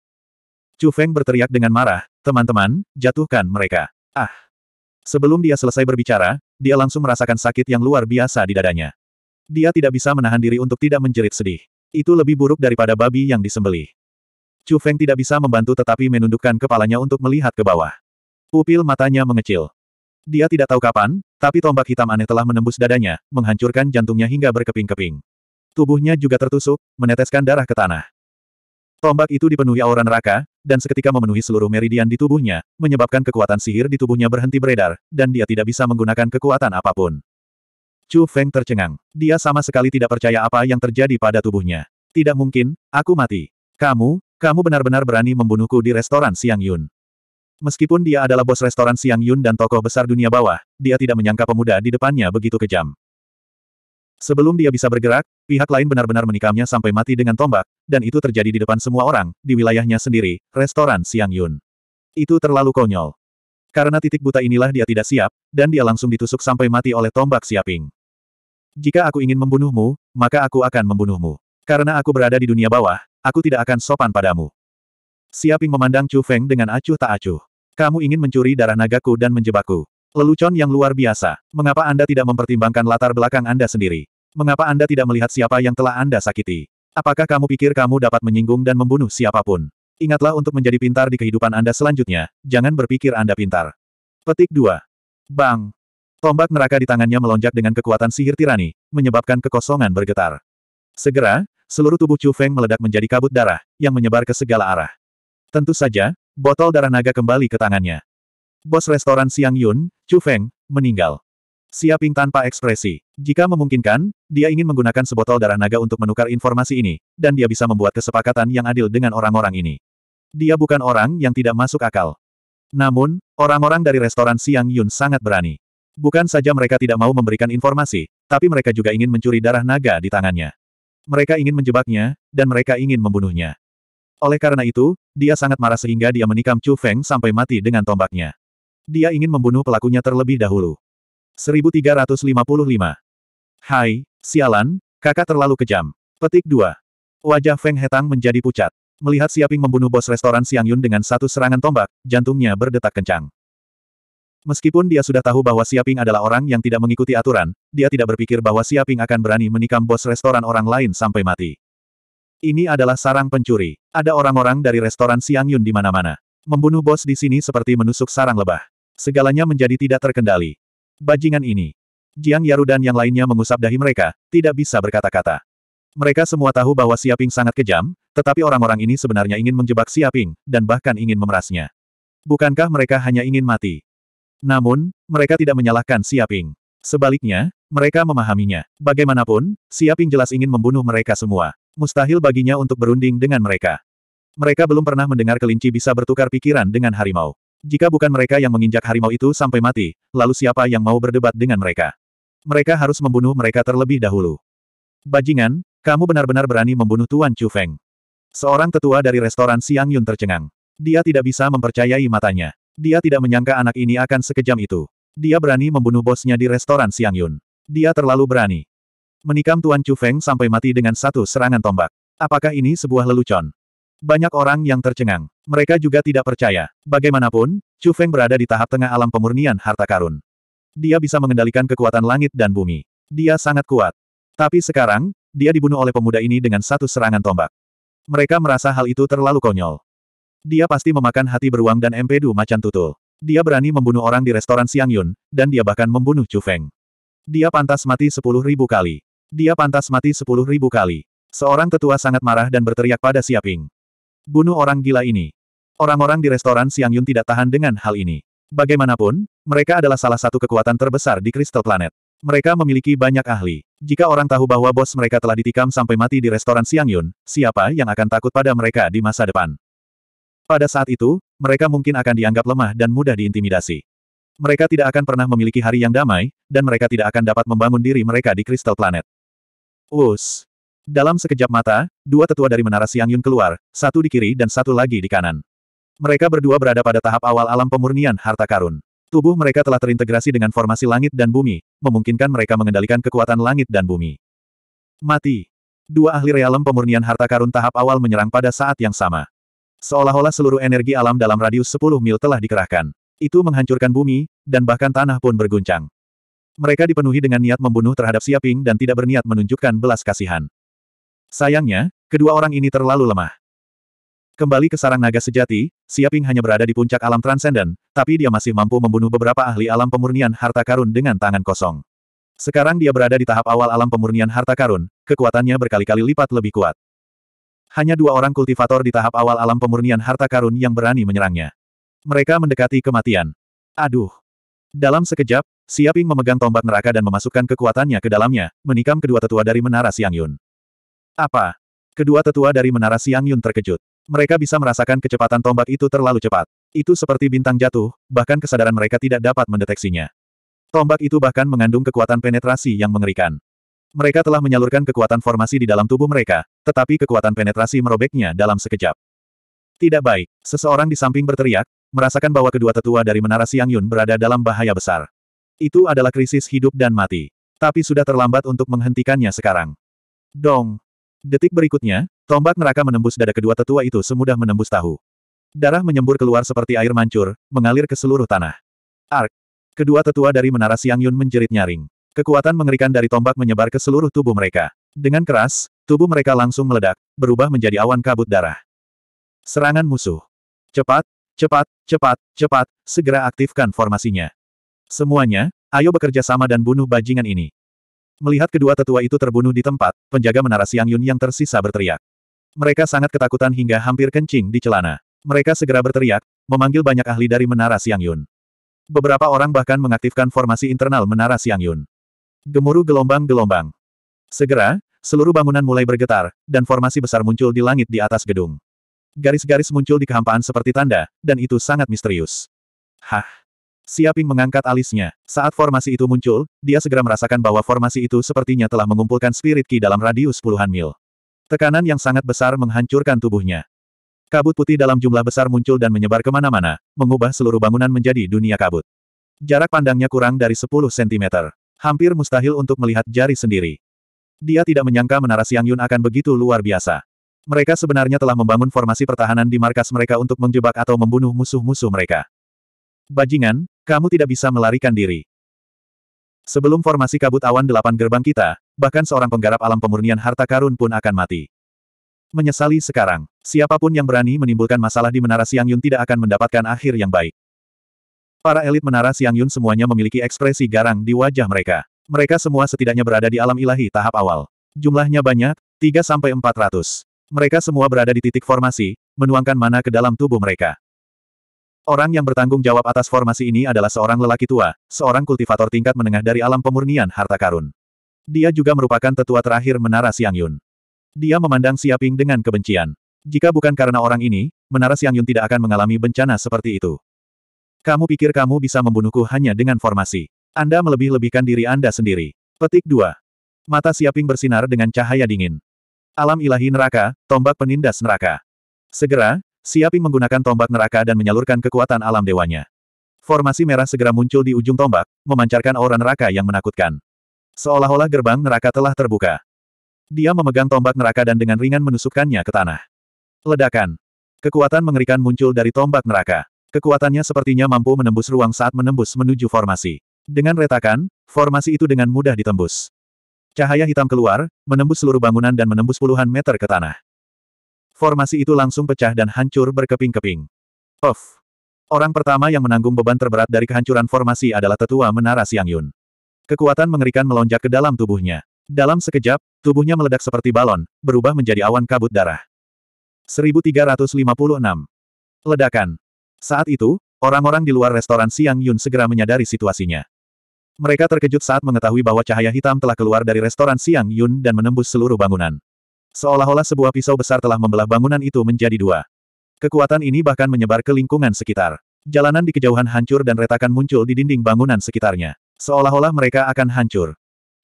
A: Chu Feng berteriak dengan marah, teman-teman, jatuhkan mereka. Ah! Sebelum dia selesai berbicara, dia langsung merasakan sakit yang luar biasa di dadanya. Dia tidak bisa menahan diri untuk tidak menjerit sedih. Itu lebih buruk daripada babi yang disembelih. Chu Feng tidak bisa membantu tetapi menundukkan kepalanya untuk melihat ke bawah. Pupil matanya mengecil. Dia tidak tahu kapan, tapi tombak hitam aneh telah menembus dadanya, menghancurkan jantungnya hingga berkeping-keping. Tubuhnya juga tertusuk, meneteskan darah ke tanah. Tombak itu dipenuhi aura neraka, dan seketika memenuhi seluruh meridian di tubuhnya, menyebabkan kekuatan sihir di tubuhnya berhenti beredar, dan dia tidak bisa menggunakan kekuatan apapun. Chu Feng tercengang. Dia sama sekali tidak percaya apa yang terjadi pada tubuhnya. Tidak mungkin, aku mati. Kamu, kamu benar-benar berani membunuhku di restoran Siang Yun. Meskipun dia adalah bos restoran Siang Yun dan tokoh besar dunia bawah, dia tidak menyangka pemuda di depannya begitu kejam. Sebelum dia bisa bergerak, pihak lain benar-benar menikamnya sampai mati dengan tombak, dan itu terjadi di depan semua orang, di wilayahnya sendiri, restoran Siang Yun. Itu terlalu konyol. Karena titik buta inilah dia tidak siap, dan dia langsung ditusuk sampai mati oleh tombak siaping. Jika aku ingin membunuhmu, maka aku akan membunuhmu. Karena aku berada di dunia bawah, aku tidak akan sopan padamu. Siaping memandang Chu Feng dengan acuh tak acuh. Kamu ingin mencuri darah nagaku dan menjebakku. Lelucon yang luar biasa. Mengapa Anda tidak mempertimbangkan latar belakang Anda sendiri? Mengapa Anda tidak melihat siapa yang telah Anda sakiti? Apakah kamu pikir kamu dapat menyinggung dan membunuh siapapun? Ingatlah untuk menjadi pintar di kehidupan Anda selanjutnya, jangan berpikir Anda pintar. Petik 2. Bang! Tombak neraka di tangannya melonjak dengan kekuatan sihir tirani, menyebabkan kekosongan bergetar. Segera, seluruh tubuh Chu Feng meledak menjadi kabut darah, yang menyebar ke segala arah. Tentu saja, botol darah naga kembali ke tangannya. Bos restoran Siang Yun, Chu Feng, meninggal. Siaping tanpa ekspresi. Jika memungkinkan, dia ingin menggunakan sebotol darah naga untuk menukar informasi ini, dan dia bisa membuat kesepakatan yang adil dengan orang-orang ini. Dia bukan orang yang tidak masuk akal. Namun, orang-orang dari restoran Siang Yun sangat berani. Bukan saja mereka tidak mau memberikan informasi, tapi mereka juga ingin mencuri darah naga di tangannya. Mereka ingin menjebaknya, dan mereka ingin membunuhnya. Oleh karena itu, dia sangat marah sehingga dia menikam Chu Feng sampai mati dengan tombaknya. Dia ingin membunuh pelakunya terlebih dahulu. 1355. Hai, sialan, kakak terlalu kejam. Petik 2. Wajah Feng Hetang menjadi pucat. Melihat Siaping membunuh bos restoran Siang Yun dengan satu serangan tombak, jantungnya berdetak kencang. Meskipun dia sudah tahu bahwa Siaping adalah orang yang tidak mengikuti aturan, dia tidak berpikir bahwa Siaping akan berani menikam bos restoran orang lain sampai mati. Ini adalah sarang pencuri. Ada orang-orang dari restoran Siang Yun di mana-mana. Membunuh bos di sini seperti menusuk sarang lebah. Segalanya menjadi tidak terkendali. Bajingan ini. Jiang Yaru dan yang lainnya mengusap dahi mereka, tidak bisa berkata-kata. Mereka semua tahu bahwa Siaping sangat kejam, tetapi orang-orang ini sebenarnya ingin menjebak Siaping, dan bahkan ingin memerasnya. Bukankah mereka hanya ingin mati? Namun, mereka tidak menyalahkan Siaping. Sebaliknya, mereka memahaminya. Bagaimanapun, Siaping jelas ingin membunuh mereka semua. Mustahil baginya untuk berunding dengan mereka. Mereka belum pernah mendengar kelinci bisa bertukar pikiran dengan harimau. Jika bukan mereka yang menginjak harimau itu sampai mati, lalu siapa yang mau berdebat dengan mereka? Mereka harus membunuh mereka terlebih dahulu. Bajingan, kamu benar-benar berani membunuh Tuan Chu Feng. Seorang tetua dari restoran Siang Yun tercengang. Dia tidak bisa mempercayai matanya. Dia tidak menyangka anak ini akan sekejam itu. Dia berani membunuh bosnya di restoran Siang Yun. Dia terlalu berani. Menikam Tuan Chu Feng sampai mati dengan satu serangan tombak. Apakah ini sebuah lelucon? Banyak orang yang tercengang. Mereka juga tidak percaya. Bagaimanapun, Chu Feng berada di tahap tengah alam pemurnian harta karun. Dia bisa mengendalikan kekuatan langit dan bumi. Dia sangat kuat. Tapi sekarang, dia dibunuh oleh pemuda ini dengan satu serangan tombak. Mereka merasa hal itu terlalu konyol. Dia pasti memakan hati beruang dan empedu macan tutul. Dia berani membunuh orang di restoran Siang Yun, dan dia bahkan membunuh Chu Feng. Dia pantas mati sepuluh ribu kali. Dia pantas mati sepuluh ribu kali. Seorang tetua sangat marah dan berteriak pada Siaping. Bunuh orang gila ini. Orang-orang di restoran Siang Yun tidak tahan dengan hal ini. Bagaimanapun, mereka adalah salah satu kekuatan terbesar di Crystal Planet. Mereka memiliki banyak ahli. Jika orang tahu bahwa bos mereka telah ditikam sampai mati di restoran Siang Yun, siapa yang akan takut pada mereka di masa depan? Pada saat itu, mereka mungkin akan dianggap lemah dan mudah diintimidasi. Mereka tidak akan pernah memiliki hari yang damai, dan mereka tidak akan dapat membangun diri mereka di kristal planet. Us. Dalam sekejap mata, dua tetua dari Menara Siang Yun keluar, satu di kiri dan satu lagi di kanan. Mereka berdua berada pada tahap awal alam pemurnian harta karun. Tubuh mereka telah terintegrasi dengan formasi langit dan bumi, memungkinkan mereka mengendalikan kekuatan langit dan bumi. Mati. Dua ahli realem pemurnian harta karun tahap awal menyerang pada saat yang sama. Seolah-olah seluruh energi alam dalam radius 10 mil telah dikerahkan. Itu menghancurkan bumi, dan bahkan tanah pun berguncang. Mereka dipenuhi dengan niat membunuh terhadap Siaping dan tidak berniat menunjukkan belas kasihan. Sayangnya, kedua orang ini terlalu lemah. Kembali ke sarang naga sejati, Siaping hanya berada di puncak alam transenden, tapi dia masih mampu membunuh beberapa ahli alam pemurnian harta karun dengan tangan kosong. Sekarang dia berada di tahap awal alam pemurnian harta karun, kekuatannya berkali-kali lipat lebih kuat. Hanya dua orang kultivator di tahap awal alam pemurnian harta karun yang berani menyerangnya. Mereka mendekati kematian. Aduh. Dalam sekejap, Siaping memegang tombak neraka dan memasukkan kekuatannya ke dalamnya, menikam kedua tetua dari Menara Siang Yun. Apa? Kedua tetua dari Menara Siang Yun terkejut. Mereka bisa merasakan kecepatan tombak itu terlalu cepat. Itu seperti bintang jatuh, bahkan kesadaran mereka tidak dapat mendeteksinya. Tombak itu bahkan mengandung kekuatan penetrasi yang mengerikan. Mereka telah menyalurkan kekuatan formasi di dalam tubuh mereka, tetapi kekuatan penetrasi merobeknya dalam sekejap. Tidak baik. Seseorang di samping berteriak, merasakan bahwa kedua tetua dari Menara Siang Yun berada dalam bahaya besar. Itu adalah krisis hidup dan mati. Tapi sudah terlambat untuk menghentikannya sekarang. Dong. Detik berikutnya, tombak neraka menembus dada kedua tetua itu semudah menembus tahu. Darah menyembur keluar seperti air mancur, mengalir ke seluruh tanah. Ark. Kedua tetua dari Menara Siang Yun menjerit nyaring. Kekuatan mengerikan dari tombak menyebar ke seluruh tubuh mereka. Dengan keras, tubuh mereka langsung meledak, berubah menjadi awan kabut darah. Serangan musuh. Cepat, cepat, cepat, cepat, segera aktifkan formasinya. Semuanya, ayo bekerja sama dan bunuh bajingan ini. Melihat kedua tetua itu terbunuh di tempat, penjaga menara Siang Yun yang tersisa berteriak. Mereka sangat ketakutan hingga hampir kencing di celana. Mereka segera berteriak, memanggil banyak ahli dari menara Siang Yun. Beberapa orang bahkan mengaktifkan formasi internal menara Siang Yun. Gemuruh gelombang-gelombang. Segera, seluruh bangunan mulai bergetar, dan formasi besar muncul di langit di atas gedung. Garis-garis muncul di kehampaan seperti tanda, dan itu sangat misterius. Hah? Siaping mengangkat alisnya. Saat formasi itu muncul, dia segera merasakan bahwa formasi itu sepertinya telah mengumpulkan spirit ki dalam radius puluhan mil. Tekanan yang sangat besar menghancurkan tubuhnya. Kabut putih dalam jumlah besar muncul dan menyebar kemana-mana, mengubah seluruh bangunan menjadi dunia kabut. Jarak pandangnya kurang dari 10 cm. Hampir mustahil untuk melihat jari sendiri. Dia tidak menyangka menara Siang Yun akan begitu luar biasa. Mereka sebenarnya telah membangun formasi pertahanan di markas mereka untuk menjebak atau membunuh musuh-musuh mereka. Bajingan, kamu tidak bisa melarikan diri. Sebelum formasi kabut awan delapan gerbang kita, bahkan seorang penggarap alam pemurnian harta karun pun akan mati. Menyesali sekarang, siapapun yang berani menimbulkan masalah di Menara Siang Yun tidak akan mendapatkan akhir yang baik. Para elit Menara Siang Yun semuanya memiliki ekspresi garang di wajah mereka. Mereka semua setidaknya berada di alam ilahi tahap awal. Jumlahnya banyak, 3-400. Mereka semua berada di titik formasi, menuangkan mana ke dalam tubuh mereka. Orang yang bertanggung jawab atas formasi ini adalah seorang lelaki tua, seorang kultivator tingkat menengah dari alam pemurnian harta karun. Dia juga merupakan tetua terakhir Menara Siang Yun. Dia memandang Siaping dengan kebencian. Jika bukan karena orang ini, Menara Siang Yun tidak akan mengalami bencana seperti itu. Kamu pikir kamu bisa membunuhku hanya dengan formasi. Anda melebih-lebihkan diri Anda sendiri. Petik 2. Mata Siaping bersinar dengan cahaya dingin. Alam ilahi neraka, tombak penindas neraka. Segera, Siaping menggunakan tombak neraka dan menyalurkan kekuatan alam dewanya. Formasi merah segera muncul di ujung tombak, memancarkan aura neraka yang menakutkan. Seolah-olah gerbang neraka telah terbuka. Dia memegang tombak neraka dan dengan ringan menusukkannya ke tanah. Ledakan. Kekuatan mengerikan muncul dari tombak neraka. Kekuatannya sepertinya mampu menembus ruang saat menembus menuju formasi. Dengan retakan, formasi itu dengan mudah ditembus. Cahaya hitam keluar, menembus seluruh bangunan dan menembus puluhan meter ke tanah. Formasi itu langsung pecah dan hancur berkeping-keping. Off. Orang pertama yang menanggung beban terberat dari kehancuran formasi adalah tetua Menara Siang Yun. Kekuatan mengerikan melonjak ke dalam tubuhnya. Dalam sekejap, tubuhnya meledak seperti balon, berubah menjadi awan kabut darah. 1356. Ledakan. Saat itu, orang-orang di luar restoran Siang Yun segera menyadari situasinya. Mereka terkejut saat mengetahui bahwa cahaya hitam telah keluar dari restoran Siang Yun dan menembus seluruh bangunan. Seolah-olah sebuah pisau besar telah membelah bangunan itu menjadi dua. Kekuatan ini bahkan menyebar ke lingkungan sekitar. Jalanan di kejauhan hancur dan retakan muncul di dinding bangunan sekitarnya. Seolah-olah mereka akan hancur.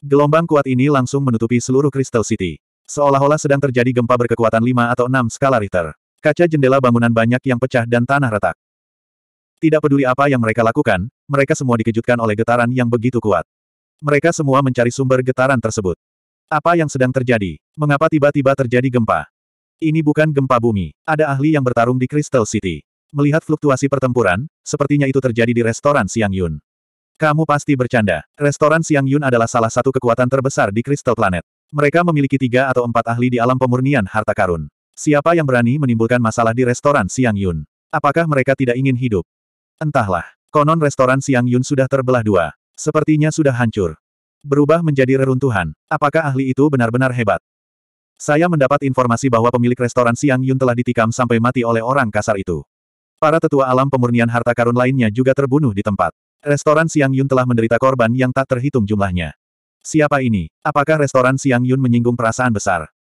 A: Gelombang kuat ini langsung menutupi seluruh Crystal City. Seolah-olah sedang terjadi gempa berkekuatan 5 atau 6 skala Richter. Kaca jendela bangunan banyak yang pecah dan tanah retak. Tidak peduli apa yang mereka lakukan, mereka semua dikejutkan oleh getaran yang begitu kuat. Mereka semua mencari sumber getaran tersebut. Apa yang sedang terjadi? Mengapa tiba-tiba terjadi gempa? Ini bukan gempa bumi. Ada ahli yang bertarung di Crystal City. Melihat fluktuasi pertempuran, sepertinya itu terjadi di restoran Siang Yun. Kamu pasti bercanda. Restoran Siang Yun adalah salah satu kekuatan terbesar di Crystal Planet. Mereka memiliki tiga atau empat ahli di alam pemurnian harta karun. Siapa yang berani menimbulkan masalah di restoran Siang Yun? Apakah mereka tidak ingin hidup? Entahlah. Konon restoran Siang Yun sudah terbelah dua. Sepertinya sudah hancur. Berubah menjadi reruntuhan. Apakah ahli itu benar-benar hebat? Saya mendapat informasi bahwa pemilik restoran Siang Yun telah ditikam sampai mati oleh orang kasar itu. Para tetua alam pemurnian harta karun lainnya juga terbunuh di tempat. Restoran Siang Yun telah menderita korban yang tak terhitung jumlahnya. Siapa ini? Apakah restoran Siang Yun menyinggung perasaan besar?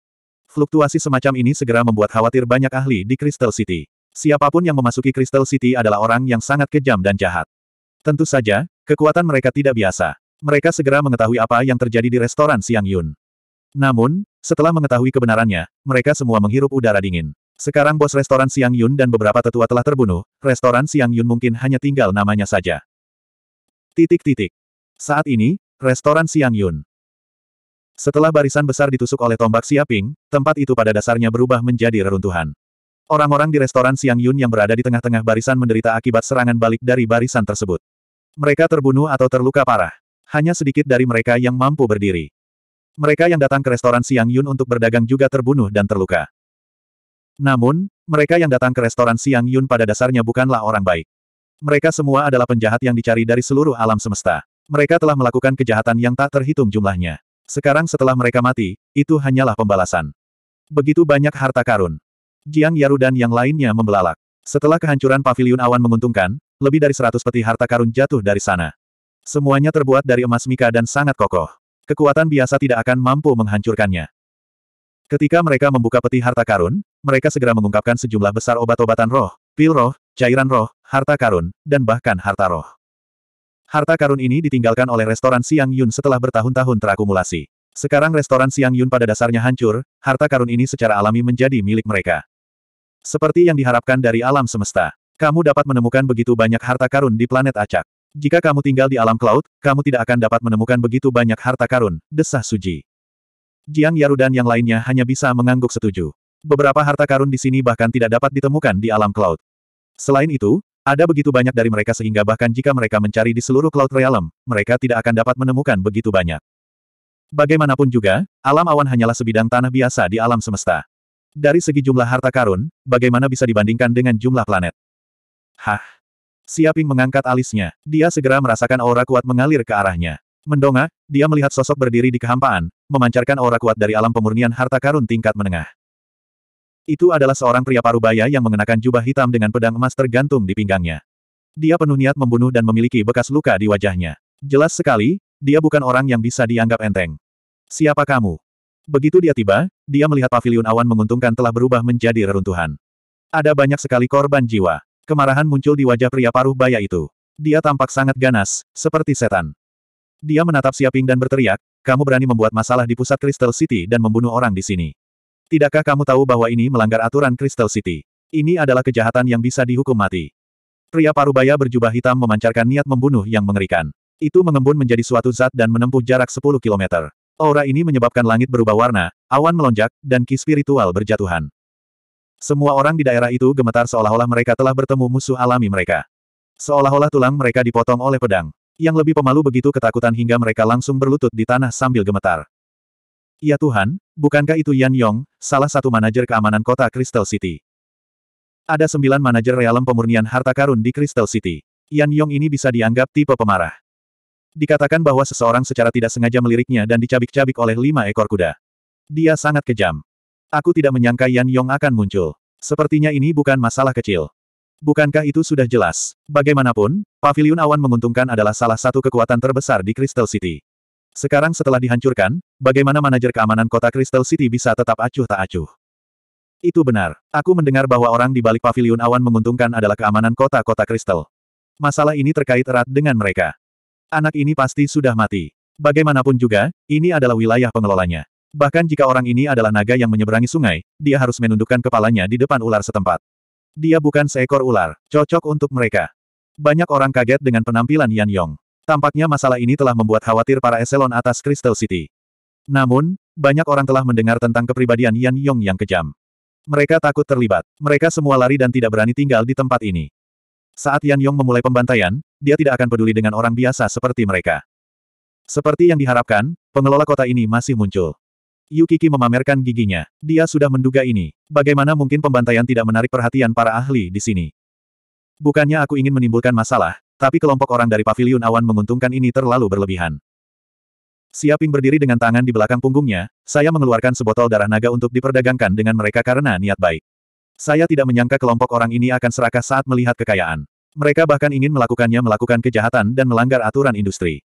A: Fluktuasi semacam ini segera membuat khawatir banyak ahli di Crystal City. Siapapun yang memasuki Crystal City adalah orang yang sangat kejam dan jahat. Tentu saja, kekuatan mereka tidak biasa. Mereka segera mengetahui apa yang terjadi di restoran Siang Yun. Namun, setelah mengetahui kebenarannya, mereka semua menghirup udara dingin. Sekarang bos restoran Siang Yun dan beberapa tetua telah terbunuh, restoran Siang Yun mungkin hanya tinggal namanya saja. Titik-titik. Saat ini, restoran Siang Yun. Setelah barisan besar ditusuk oleh tombak Siaping, tempat itu pada dasarnya berubah menjadi reruntuhan. Orang-orang di restoran Siang Yun yang berada di tengah-tengah barisan menderita akibat serangan balik dari barisan tersebut. Mereka terbunuh atau terluka parah. Hanya sedikit dari mereka yang mampu berdiri. Mereka yang datang ke restoran Siang Yun untuk berdagang juga terbunuh dan terluka. Namun, mereka yang datang ke restoran Siang Yun pada dasarnya bukanlah orang baik. Mereka semua adalah penjahat yang dicari dari seluruh alam semesta. Mereka telah melakukan kejahatan yang tak terhitung jumlahnya. Sekarang setelah mereka mati, itu hanyalah pembalasan. Begitu banyak harta karun. Jiang Yaru dan yang lainnya membelalak. Setelah kehancuran paviliun awan menguntungkan, lebih dari seratus peti harta karun jatuh dari sana. Semuanya terbuat dari emas mika dan sangat kokoh. Kekuatan biasa tidak akan mampu menghancurkannya. Ketika mereka membuka peti harta karun, mereka segera mengungkapkan sejumlah besar obat-obatan roh, pil roh, cairan roh, harta karun, dan bahkan harta roh. Harta karun ini ditinggalkan oleh restoran Siang Yun setelah bertahun-tahun terakumulasi. Sekarang restoran Siang Yun pada dasarnya hancur, harta karun ini secara alami menjadi milik mereka. Seperti yang diharapkan dari alam semesta, kamu dapat menemukan begitu banyak harta karun di planet acak. Jika kamu tinggal di alam cloud, kamu tidak akan dapat menemukan begitu banyak harta karun, desah Suji. Jiang Yaru dan yang lainnya hanya bisa mengangguk setuju. Beberapa harta karun di sini bahkan tidak dapat ditemukan di alam cloud. Selain itu, ada begitu banyak dari mereka sehingga bahkan jika mereka mencari di seluruh cloud realm, mereka tidak akan dapat menemukan begitu banyak. Bagaimanapun juga, alam awan hanyalah sebidang tanah biasa di alam semesta. Dari segi jumlah harta karun, bagaimana bisa dibandingkan dengan jumlah planet? Hah? Siaping mengangkat alisnya. Dia segera merasakan aura kuat mengalir ke arahnya. Mendongak, dia melihat sosok berdiri di kehampaan, memancarkan aura kuat dari alam pemurnian harta karun tingkat menengah. Itu adalah seorang pria parubaya yang mengenakan jubah hitam dengan pedang emas tergantung di pinggangnya. Dia penuh niat membunuh dan memiliki bekas luka di wajahnya. Jelas sekali, dia bukan orang yang bisa dianggap enteng. Siapa kamu? Begitu dia tiba, dia melihat pavilion awan menguntungkan telah berubah menjadi reruntuhan. Ada banyak sekali korban jiwa. Kemarahan muncul di wajah pria paruh baya itu. Dia tampak sangat ganas, seperti setan. Dia menatap Siaping dan berteriak, kamu berani membuat masalah di pusat Crystal City dan membunuh orang di sini. Tidakkah kamu tahu bahwa ini melanggar aturan Crystal City? Ini adalah kejahatan yang bisa dihukum mati. Pria paruh baya berjubah hitam memancarkan niat membunuh yang mengerikan. Itu mengembun menjadi suatu zat dan menempuh jarak 10 kilometer. Aura ini menyebabkan langit berubah warna, awan melonjak, dan ki spiritual berjatuhan. Semua orang di daerah itu gemetar seolah-olah mereka telah bertemu musuh alami mereka. Seolah-olah tulang mereka dipotong oleh pedang. Yang lebih pemalu begitu ketakutan hingga mereka langsung berlutut di tanah sambil gemetar. Ya Tuhan, bukankah itu Yan Yong, salah satu manajer keamanan kota Crystal City? Ada sembilan manajer realem pemurnian harta karun di Crystal City. Yan Yong ini bisa dianggap tipe pemarah. Dikatakan bahwa seseorang secara tidak sengaja meliriknya dan dicabik-cabik oleh lima ekor kuda. Dia sangat kejam. Aku tidak menyangka Yan Yong akan muncul. Sepertinya ini bukan masalah kecil. Bukankah itu sudah jelas? Bagaimanapun, Paviliun Awan menguntungkan adalah salah satu kekuatan terbesar di Crystal City. Sekarang setelah dihancurkan, bagaimana manajer keamanan kota Crystal City bisa tetap acuh tak acuh? Itu benar. Aku mendengar bahwa orang di balik Paviliun Awan menguntungkan adalah keamanan kota-kota Crystal. Masalah ini terkait erat dengan mereka. Anak ini pasti sudah mati. Bagaimanapun juga, ini adalah wilayah pengelolanya. Bahkan jika orang ini adalah naga yang menyeberangi sungai, dia harus menundukkan kepalanya di depan ular setempat. Dia bukan seekor ular, cocok untuk mereka. Banyak orang kaget dengan penampilan Yan Yong. Tampaknya masalah ini telah membuat khawatir para eselon atas Crystal City. Namun, banyak orang telah mendengar tentang kepribadian Yan Yong yang kejam. Mereka takut terlibat. Mereka semua lari dan tidak berani tinggal di tempat ini. Saat Yan Yong memulai pembantaian, dia tidak akan peduli dengan orang biasa seperti mereka. Seperti yang diharapkan, pengelola kota ini masih muncul. Yukiki memamerkan giginya. Dia sudah menduga ini. Bagaimana mungkin pembantaian tidak menarik perhatian para ahli di sini? Bukannya aku ingin menimbulkan masalah, tapi kelompok orang dari paviliun awan menguntungkan ini terlalu berlebihan. Siaping berdiri dengan tangan di belakang punggungnya, saya mengeluarkan sebotol darah naga untuk diperdagangkan dengan mereka karena niat baik. Saya tidak menyangka kelompok orang ini akan serakah saat melihat kekayaan. Mereka bahkan ingin melakukannya melakukan kejahatan dan melanggar aturan industri.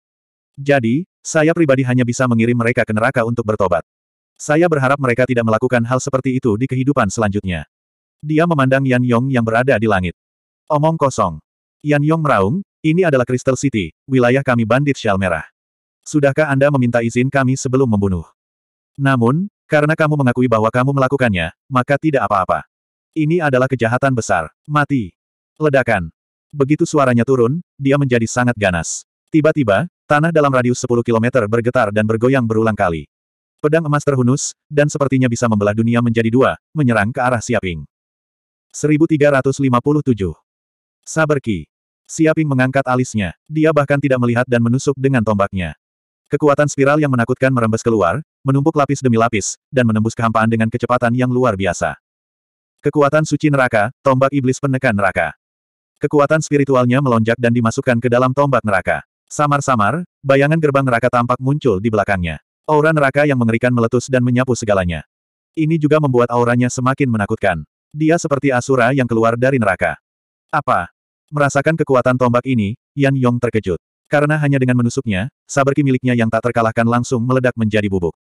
A: Jadi, saya pribadi hanya bisa mengirim mereka ke neraka untuk bertobat. Saya berharap mereka tidak melakukan hal seperti itu di kehidupan selanjutnya. Dia memandang Yan Yong yang berada di langit. Omong kosong. Yan Yong meraung, ini adalah Crystal City, wilayah kami bandit Shal Merah. Sudahkah Anda meminta izin kami sebelum membunuh? Namun, karena kamu mengakui bahwa kamu melakukannya, maka tidak apa-apa. Ini adalah kejahatan besar. Mati. Ledakan. Begitu suaranya turun, dia menjadi sangat ganas. Tiba-tiba, tanah dalam radius 10 km bergetar dan bergoyang berulang kali. Pedang emas terhunus, dan sepertinya bisa membelah dunia menjadi dua, menyerang ke arah Siaping. 1357. Saberki. Siaping mengangkat alisnya. Dia bahkan tidak melihat dan menusuk dengan tombaknya. Kekuatan spiral yang menakutkan merembes keluar, menumpuk lapis demi lapis, dan menembus kehampaan dengan kecepatan yang luar biasa. Kekuatan suci neraka, tombak iblis penekan neraka. Kekuatan spiritualnya melonjak dan dimasukkan ke dalam tombak neraka. Samar-samar, bayangan gerbang neraka tampak muncul di belakangnya. Aura neraka yang mengerikan meletus dan menyapu segalanya. Ini juga membuat auranya semakin menakutkan. Dia seperti asura yang keluar dari neraka. Apa? Merasakan kekuatan tombak ini, Yan Yong terkejut. Karena hanya dengan menusuknya, saber miliknya yang tak terkalahkan langsung meledak menjadi bubuk.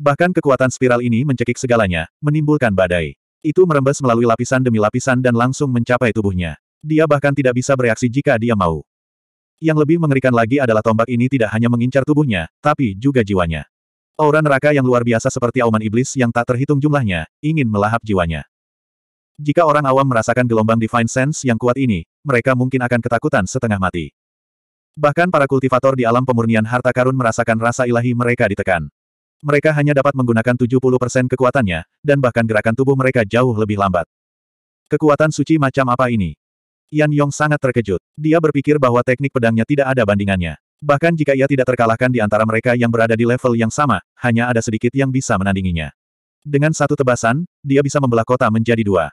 A: Bahkan kekuatan spiral ini mencekik segalanya, menimbulkan badai. Itu merembes melalui lapisan demi lapisan dan langsung mencapai tubuhnya. Dia bahkan tidak bisa bereaksi jika dia mau. Yang lebih mengerikan lagi adalah tombak ini tidak hanya mengincar tubuhnya, tapi juga jiwanya. Aura neraka yang luar biasa seperti auman iblis yang tak terhitung jumlahnya, ingin melahap jiwanya. Jika orang awam merasakan gelombang Divine Sense yang kuat ini, mereka mungkin akan ketakutan setengah mati. Bahkan para kultivator di alam pemurnian harta karun merasakan rasa ilahi mereka ditekan mereka hanya dapat menggunakan 70% kekuatannya, dan bahkan gerakan tubuh mereka jauh lebih lambat. Kekuatan suci macam apa ini? Yan Yong sangat terkejut. Dia berpikir bahwa teknik pedangnya tidak ada bandingannya. Bahkan jika ia tidak terkalahkan di antara mereka yang berada di level yang sama, hanya ada sedikit yang bisa menandinginya. Dengan satu tebasan, dia bisa membelah kota menjadi dua.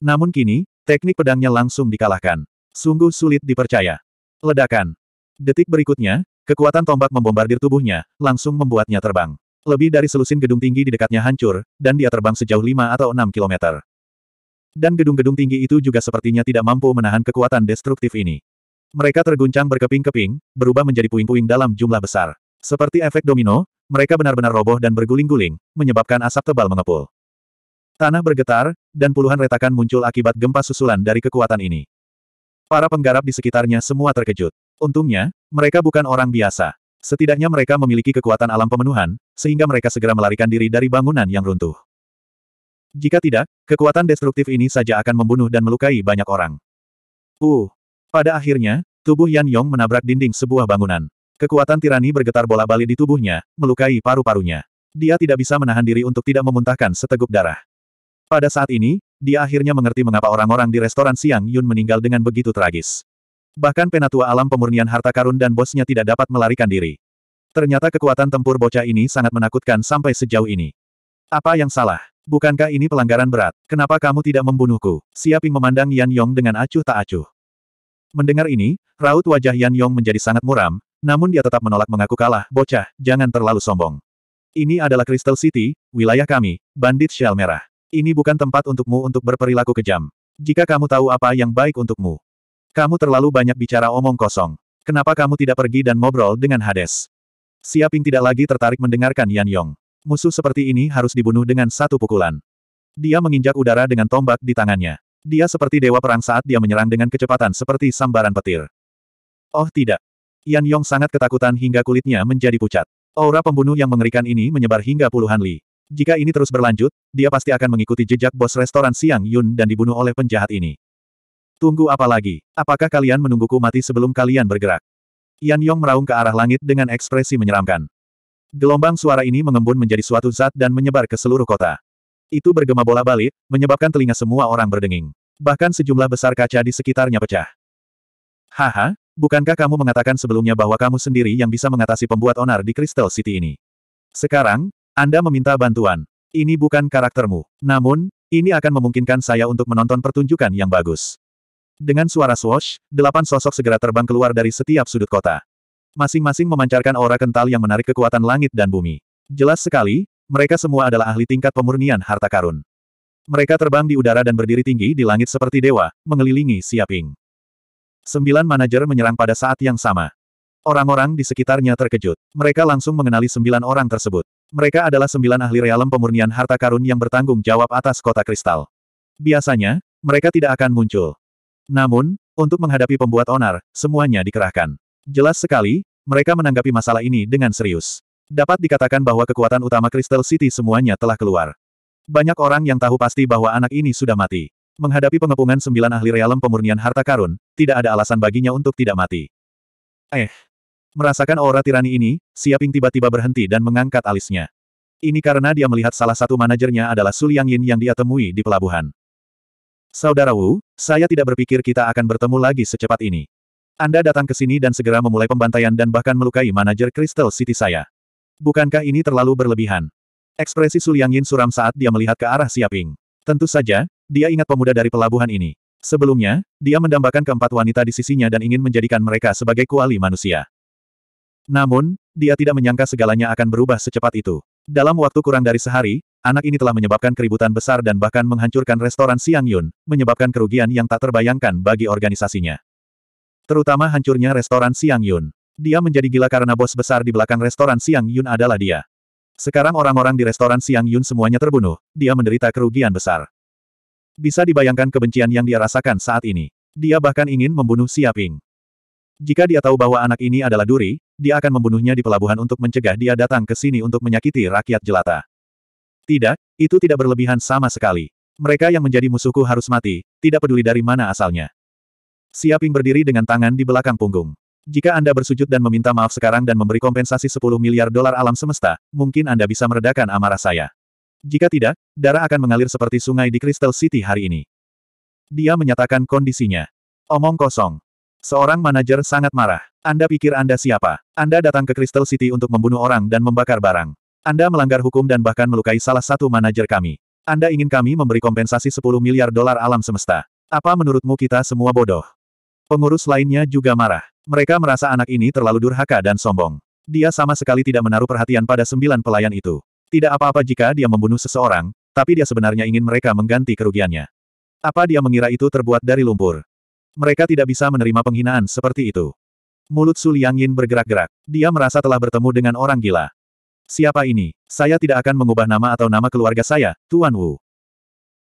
A: Namun kini, teknik pedangnya langsung dikalahkan. Sungguh sulit dipercaya. Ledakan. Detik berikutnya, kekuatan tombak membombardir tubuhnya, langsung membuatnya terbang. Lebih dari selusin gedung tinggi di dekatnya hancur, dan dia terbang sejauh 5 atau 6 kilometer. Dan gedung-gedung tinggi itu juga sepertinya tidak mampu menahan kekuatan destruktif ini. Mereka terguncang berkeping-keping, berubah menjadi puing-puing dalam jumlah besar. Seperti efek domino, mereka benar-benar roboh dan berguling-guling, menyebabkan asap tebal mengepul. Tanah bergetar, dan puluhan retakan muncul akibat gempa susulan dari kekuatan ini. Para penggarap di sekitarnya semua terkejut. Untungnya, mereka bukan orang biasa. Setidaknya mereka memiliki kekuatan alam pemenuhan, sehingga mereka segera melarikan diri dari bangunan yang runtuh. Jika tidak, kekuatan destruktif ini saja akan membunuh dan melukai banyak orang. Uh! Pada akhirnya, tubuh Yan Yong menabrak dinding sebuah bangunan. Kekuatan tirani bergetar bola balik di tubuhnya, melukai paru-parunya. Dia tidak bisa menahan diri untuk tidak memuntahkan seteguk darah. Pada saat ini, dia akhirnya mengerti mengapa orang-orang di restoran Siang Yun meninggal dengan begitu tragis. Bahkan penatua alam pemurnian harta karun dan bosnya tidak dapat melarikan diri. Ternyata kekuatan tempur bocah ini sangat menakutkan sampai sejauh ini. Apa yang salah? Bukankah ini pelanggaran berat? Kenapa kamu tidak membunuhku? Siaping memandang Yan Yong dengan acuh tak acuh. Mendengar ini, raut wajah Yan Yong menjadi sangat muram, namun dia tetap menolak mengaku kalah, bocah, jangan terlalu sombong. Ini adalah Crystal City, wilayah kami, bandit shell merah. Ini bukan tempat untukmu untuk berperilaku kejam. Jika kamu tahu apa yang baik untukmu, kamu terlalu banyak bicara omong kosong. Kenapa kamu tidak pergi dan ngobrol dengan Hades? Siaping tidak lagi tertarik mendengarkan Yan Yong. Musuh seperti ini harus dibunuh dengan satu pukulan. Dia menginjak udara dengan tombak di tangannya. Dia seperti dewa perang saat dia menyerang dengan kecepatan seperti sambaran petir. Oh tidak. Yan Yong sangat ketakutan hingga kulitnya menjadi pucat. Aura pembunuh yang mengerikan ini menyebar hingga puluhan li. Jika ini terus berlanjut, dia pasti akan mengikuti jejak bos restoran Siang Yun dan dibunuh oleh penjahat ini. Tunggu apa lagi? Apakah kalian menungguku mati sebelum kalian bergerak? Yan Yong meraung ke arah langit dengan ekspresi menyeramkan. Gelombang suara ini mengembun menjadi suatu zat dan menyebar ke seluruh kota. Itu bergema bola balik, menyebabkan telinga semua orang berdenging. Bahkan sejumlah besar kaca di sekitarnya pecah. Haha, bukankah kamu mengatakan sebelumnya bahwa kamu sendiri yang bisa mengatasi pembuat onar di Crystal City ini? Sekarang, Anda meminta bantuan. Ini bukan karaktermu. Namun, ini akan memungkinkan saya untuk menonton pertunjukan yang bagus. Dengan suara swash, delapan sosok segera terbang keluar dari setiap sudut kota. Masing-masing memancarkan aura kental yang menarik kekuatan langit dan bumi. Jelas sekali, mereka semua adalah ahli tingkat pemurnian harta karun. Mereka terbang di udara dan berdiri tinggi di langit seperti dewa, mengelilingi Siaping. Sembilan manajer menyerang pada saat yang sama. Orang-orang di sekitarnya terkejut. Mereka langsung mengenali sembilan orang tersebut. Mereka adalah sembilan ahli realem pemurnian harta karun yang bertanggung jawab atas kota kristal. Biasanya, mereka tidak akan muncul. Namun, untuk menghadapi pembuat onar, semuanya dikerahkan. Jelas sekali, mereka menanggapi masalah ini dengan serius. Dapat dikatakan bahwa kekuatan utama Crystal City semuanya telah keluar. Banyak orang yang tahu pasti bahwa anak ini sudah mati. Menghadapi pengepungan sembilan ahli realem pemurnian harta karun, tidak ada alasan baginya untuk tidak mati. Eh. Merasakan aura tirani ini, Siaping tiba-tiba berhenti dan mengangkat alisnya. Ini karena dia melihat salah satu manajernya adalah Su Liang Yin yang dia temui di pelabuhan. Saudara Wu, saya tidak berpikir kita akan bertemu lagi secepat ini. Anda datang ke sini dan segera memulai pembantaian dan bahkan melukai manajer Crystal City saya. Bukankah ini terlalu berlebihan? Ekspresi Suliang Yin suram saat dia melihat ke arah Siaping. Tentu saja, dia ingat pemuda dari pelabuhan ini. Sebelumnya, dia mendambakan keempat wanita di sisinya dan ingin menjadikan mereka sebagai kuali manusia. Namun, dia tidak menyangka segalanya akan berubah secepat itu. Dalam waktu kurang dari sehari, anak ini telah menyebabkan keributan besar dan bahkan menghancurkan restoran Siang Yun, menyebabkan kerugian yang tak terbayangkan bagi organisasinya. Terutama hancurnya restoran Siang Yun. Dia menjadi gila karena bos besar di belakang restoran Siang Yun adalah dia. Sekarang orang-orang di restoran Siang Yun semuanya terbunuh, dia menderita kerugian besar. Bisa dibayangkan kebencian yang dia rasakan saat ini. Dia bahkan ingin membunuh Siaping. Jika dia tahu bahwa anak ini adalah duri, dia akan membunuhnya di pelabuhan untuk mencegah dia datang ke sini untuk menyakiti rakyat jelata. Tidak, itu tidak berlebihan sama sekali. Mereka yang menjadi musuhku harus mati, tidak peduli dari mana asalnya. Siaping berdiri dengan tangan di belakang punggung. Jika Anda bersujud dan meminta maaf sekarang dan memberi kompensasi 10 miliar dolar alam semesta, mungkin Anda bisa meredakan amarah saya. Jika tidak, darah akan mengalir seperti sungai di Crystal City hari ini. Dia menyatakan kondisinya. Omong kosong. Seorang manajer sangat marah. Anda pikir Anda siapa? Anda datang ke Crystal City untuk membunuh orang dan membakar barang. Anda melanggar hukum dan bahkan melukai salah satu manajer kami. Anda ingin kami memberi kompensasi 10 miliar dolar alam semesta. Apa menurutmu kita semua bodoh? Pengurus lainnya juga marah. Mereka merasa anak ini terlalu durhaka dan sombong. Dia sama sekali tidak menaruh perhatian pada sembilan pelayan itu. Tidak apa-apa jika dia membunuh seseorang, tapi dia sebenarnya ingin mereka mengganti kerugiannya. Apa dia mengira itu terbuat dari lumpur? Mereka tidak bisa menerima penghinaan seperti itu. Mulut Su bergerak-gerak. Dia merasa telah bertemu dengan orang gila. Siapa ini? Saya tidak akan mengubah nama atau nama keluarga saya, Tuan Wu.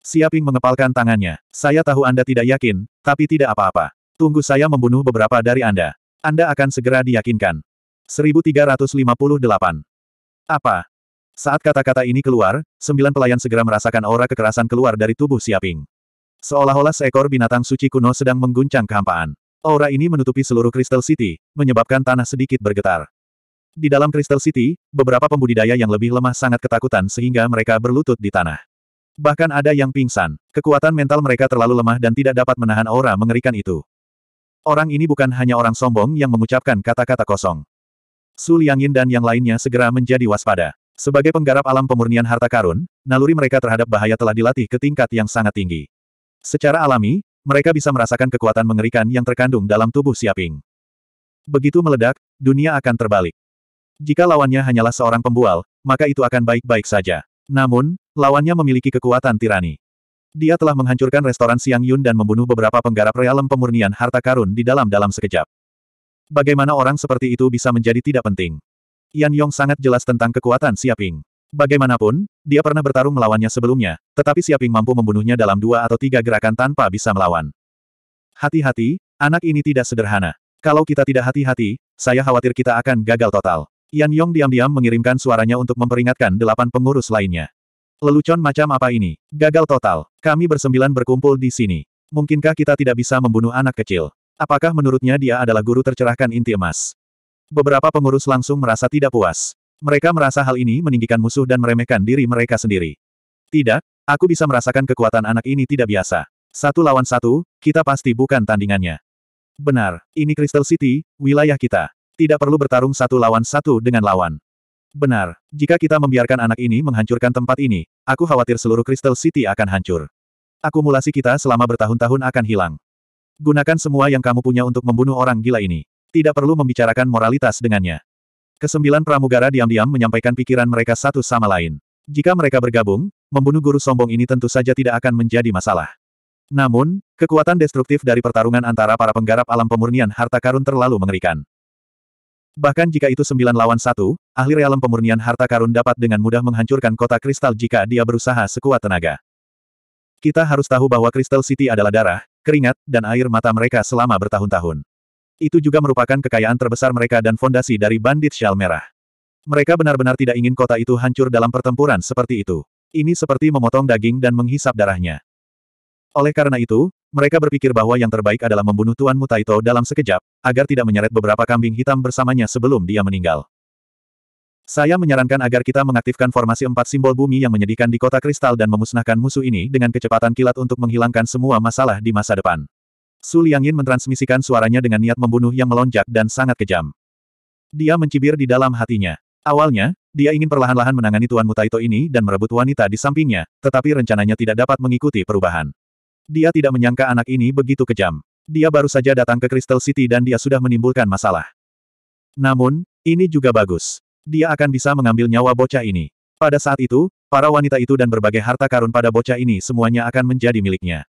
A: Siaping mengepalkan tangannya. Saya tahu Anda tidak yakin, tapi tidak apa-apa. Tunggu saya membunuh beberapa dari Anda. Anda akan segera diyakinkan. 1358. Apa? Saat kata-kata ini keluar, sembilan pelayan segera merasakan aura kekerasan keluar dari tubuh Siaping. Seolah-olah seekor binatang suci kuno sedang mengguncang kehampaan. Aura ini menutupi seluruh Crystal City, menyebabkan tanah sedikit bergetar. Di dalam Crystal City, beberapa pembudidaya yang lebih lemah sangat ketakutan sehingga mereka berlutut di tanah. Bahkan ada yang pingsan. Kekuatan mental mereka terlalu lemah dan tidak dapat menahan aura mengerikan itu. Orang ini bukan hanya orang sombong yang mengucapkan kata-kata kosong. Su Liangin dan yang lainnya segera menjadi waspada. Sebagai penggarap alam pemurnian harta karun, naluri mereka terhadap bahaya telah dilatih ke tingkat yang sangat tinggi. Secara alami, mereka bisa merasakan kekuatan mengerikan yang terkandung dalam tubuh Siaping. Begitu meledak, dunia akan terbalik. Jika lawannya hanyalah seorang pembual, maka itu akan baik-baik saja. Namun, lawannya memiliki kekuatan tirani. Dia telah menghancurkan restoran Siang Yun dan membunuh beberapa penggarap realem pemurnian harta karun di dalam-dalam sekejap. Bagaimana orang seperti itu bisa menjadi tidak penting? Yan Yong sangat jelas tentang kekuatan Siaping. Bagaimanapun, dia pernah bertarung melawannya sebelumnya, tetapi Siaping mampu membunuhnya dalam dua atau tiga gerakan tanpa bisa melawan. Hati-hati, anak ini tidak sederhana. Kalau kita tidak hati-hati, saya khawatir kita akan gagal total. Yan Yong diam-diam mengirimkan suaranya untuk memperingatkan delapan pengurus lainnya. Lelucon macam apa ini? Gagal total. Kami bersembilan berkumpul di sini. Mungkinkah kita tidak bisa membunuh anak kecil? Apakah menurutnya dia adalah guru tercerahkan inti emas? Beberapa pengurus langsung merasa tidak puas. Mereka merasa hal ini meninggikan musuh dan meremehkan diri mereka sendiri. Tidak, aku bisa merasakan kekuatan anak ini tidak biasa. Satu lawan satu, kita pasti bukan tandingannya. Benar, ini Crystal City, wilayah kita. Tidak perlu bertarung satu lawan satu dengan lawan. Benar, jika kita membiarkan anak ini menghancurkan tempat ini, aku khawatir seluruh Crystal City akan hancur. Akumulasi kita selama bertahun-tahun akan hilang. Gunakan semua yang kamu punya untuk membunuh orang gila ini. Tidak perlu membicarakan moralitas dengannya. Kesembilan pramugara diam-diam menyampaikan pikiran mereka satu sama lain. Jika mereka bergabung, membunuh guru sombong ini tentu saja tidak akan menjadi masalah. Namun, kekuatan destruktif dari pertarungan antara para penggarap alam pemurnian harta karun terlalu mengerikan. Bahkan jika itu sembilan lawan satu, ahli realem pemurnian harta karun dapat dengan mudah menghancurkan kota kristal jika dia berusaha sekuat tenaga. Kita harus tahu bahwa Crystal City adalah darah, keringat, dan air mata mereka selama bertahun-tahun. Itu juga merupakan kekayaan terbesar mereka dan fondasi dari Bandit Shal Merah. Mereka benar-benar tidak ingin kota itu hancur dalam pertempuran seperti itu. Ini seperti memotong daging dan menghisap darahnya. Oleh karena itu, mereka berpikir bahwa yang terbaik adalah membunuh Tuan Mutaito dalam sekejap, agar tidak menyeret beberapa kambing hitam bersamanya sebelum dia meninggal. Saya menyarankan agar kita mengaktifkan formasi empat simbol bumi yang menyedihkan di kota kristal dan memusnahkan musuh ini dengan kecepatan kilat untuk menghilangkan semua masalah di masa depan. Su Liangin mentransmisikan suaranya dengan niat membunuh yang melonjak dan sangat kejam. Dia mencibir di dalam hatinya. Awalnya, dia ingin perlahan-lahan menangani Tuan Mutaito ini dan merebut wanita di sampingnya, tetapi rencananya tidak dapat mengikuti perubahan. Dia tidak menyangka anak ini begitu kejam. Dia baru saja datang ke Crystal City dan dia sudah menimbulkan masalah. Namun, ini juga bagus. Dia akan bisa mengambil nyawa bocah ini. Pada saat itu, para wanita itu dan berbagai harta karun pada bocah ini semuanya akan menjadi miliknya.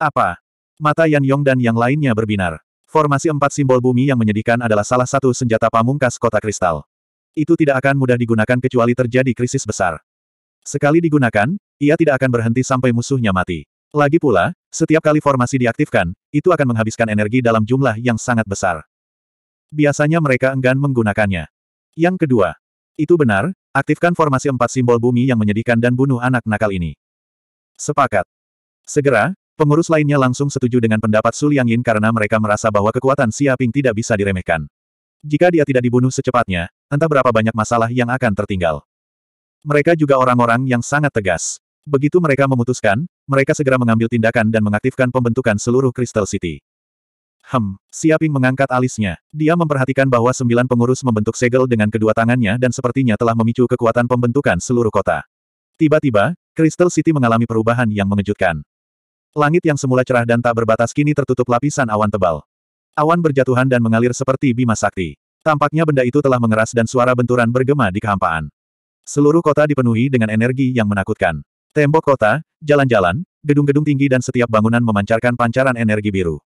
A: Apa? Mata Yan Yong dan yang lainnya berbinar. Formasi empat simbol bumi yang menyedihkan adalah salah satu senjata pamungkas kota kristal. Itu tidak akan mudah digunakan kecuali terjadi krisis besar. Sekali digunakan, ia tidak akan berhenti sampai musuhnya mati. Lagi pula, setiap kali formasi diaktifkan, itu akan menghabiskan energi dalam jumlah yang sangat besar. Biasanya mereka enggan menggunakannya. Yang kedua, itu benar, aktifkan formasi empat simbol bumi yang menyedihkan dan bunuh anak nakal ini. Sepakat. Segera, pengurus lainnya langsung setuju dengan pendapat Su Liang Yin karena mereka merasa bahwa kekuatan Siaping tidak bisa diremehkan. Jika dia tidak dibunuh secepatnya, entah berapa banyak masalah yang akan tertinggal. Mereka juga orang-orang yang sangat tegas. Begitu mereka memutuskan, mereka segera mengambil tindakan dan mengaktifkan pembentukan seluruh Crystal City. Hem, Siaping mengangkat alisnya. Dia memperhatikan bahwa sembilan pengurus membentuk segel dengan kedua tangannya dan sepertinya telah memicu kekuatan pembentukan seluruh kota. Tiba-tiba, Crystal City mengalami perubahan yang mengejutkan. Langit yang semula cerah dan tak berbatas kini tertutup lapisan awan tebal. Awan berjatuhan dan mengalir seperti bima sakti. Tampaknya benda itu telah mengeras dan suara benturan bergema di kehampaan. Seluruh kota dipenuhi dengan energi yang menakutkan. Tembok kota, jalan-jalan, gedung-gedung tinggi dan setiap bangunan memancarkan pancaran energi biru.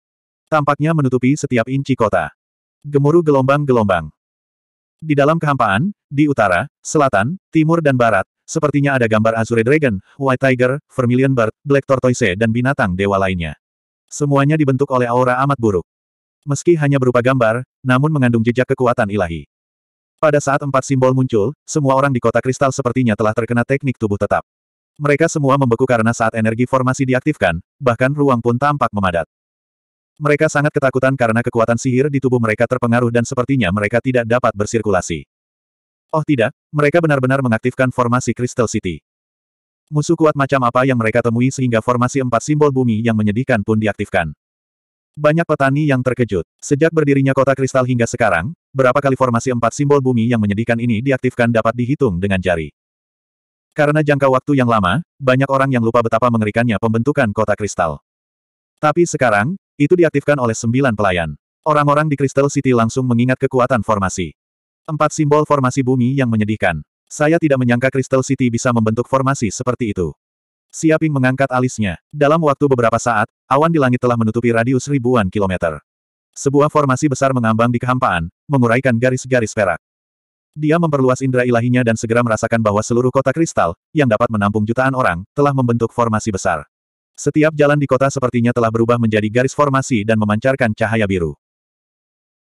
A: Tampaknya menutupi setiap inci kota. Gemuruh gelombang-gelombang. Di dalam kehampaan, di utara, selatan, timur dan barat, sepertinya ada gambar Azure Dragon, White Tiger, Vermilion Bird, Black Tortoise dan binatang dewa lainnya. Semuanya dibentuk oleh aura amat buruk. Meski hanya berupa gambar, namun mengandung jejak kekuatan ilahi. Pada saat empat simbol muncul, semua orang di kota kristal sepertinya telah terkena teknik tubuh tetap. Mereka semua membeku karena saat energi formasi diaktifkan, bahkan ruang pun tampak memadat. Mereka sangat ketakutan karena kekuatan sihir di tubuh mereka terpengaruh dan sepertinya mereka tidak dapat bersirkulasi. Oh tidak, mereka benar-benar mengaktifkan formasi Crystal City. Musuh kuat macam apa yang mereka temui sehingga formasi empat simbol bumi yang menyedihkan pun diaktifkan. Banyak petani yang terkejut. Sejak berdirinya kota kristal hingga sekarang, berapa kali formasi empat simbol bumi yang menyedihkan ini diaktifkan dapat dihitung dengan jari. Karena jangka waktu yang lama, banyak orang yang lupa betapa mengerikannya pembentukan kota kristal. Tapi sekarang, itu diaktifkan oleh sembilan pelayan. Orang-orang di Crystal City langsung mengingat kekuatan formasi. Empat simbol formasi bumi yang menyedihkan. Saya tidak menyangka Crystal City bisa membentuk formasi seperti itu. Siaping mengangkat alisnya. Dalam waktu beberapa saat, awan di langit telah menutupi radius ribuan kilometer. Sebuah formasi besar mengambang di kehampaan, menguraikan garis-garis perak. Dia memperluas indera ilahinya dan segera merasakan bahwa seluruh kota kristal, yang dapat menampung jutaan orang, telah membentuk formasi besar. Setiap jalan di kota sepertinya telah berubah menjadi garis formasi dan memancarkan cahaya biru.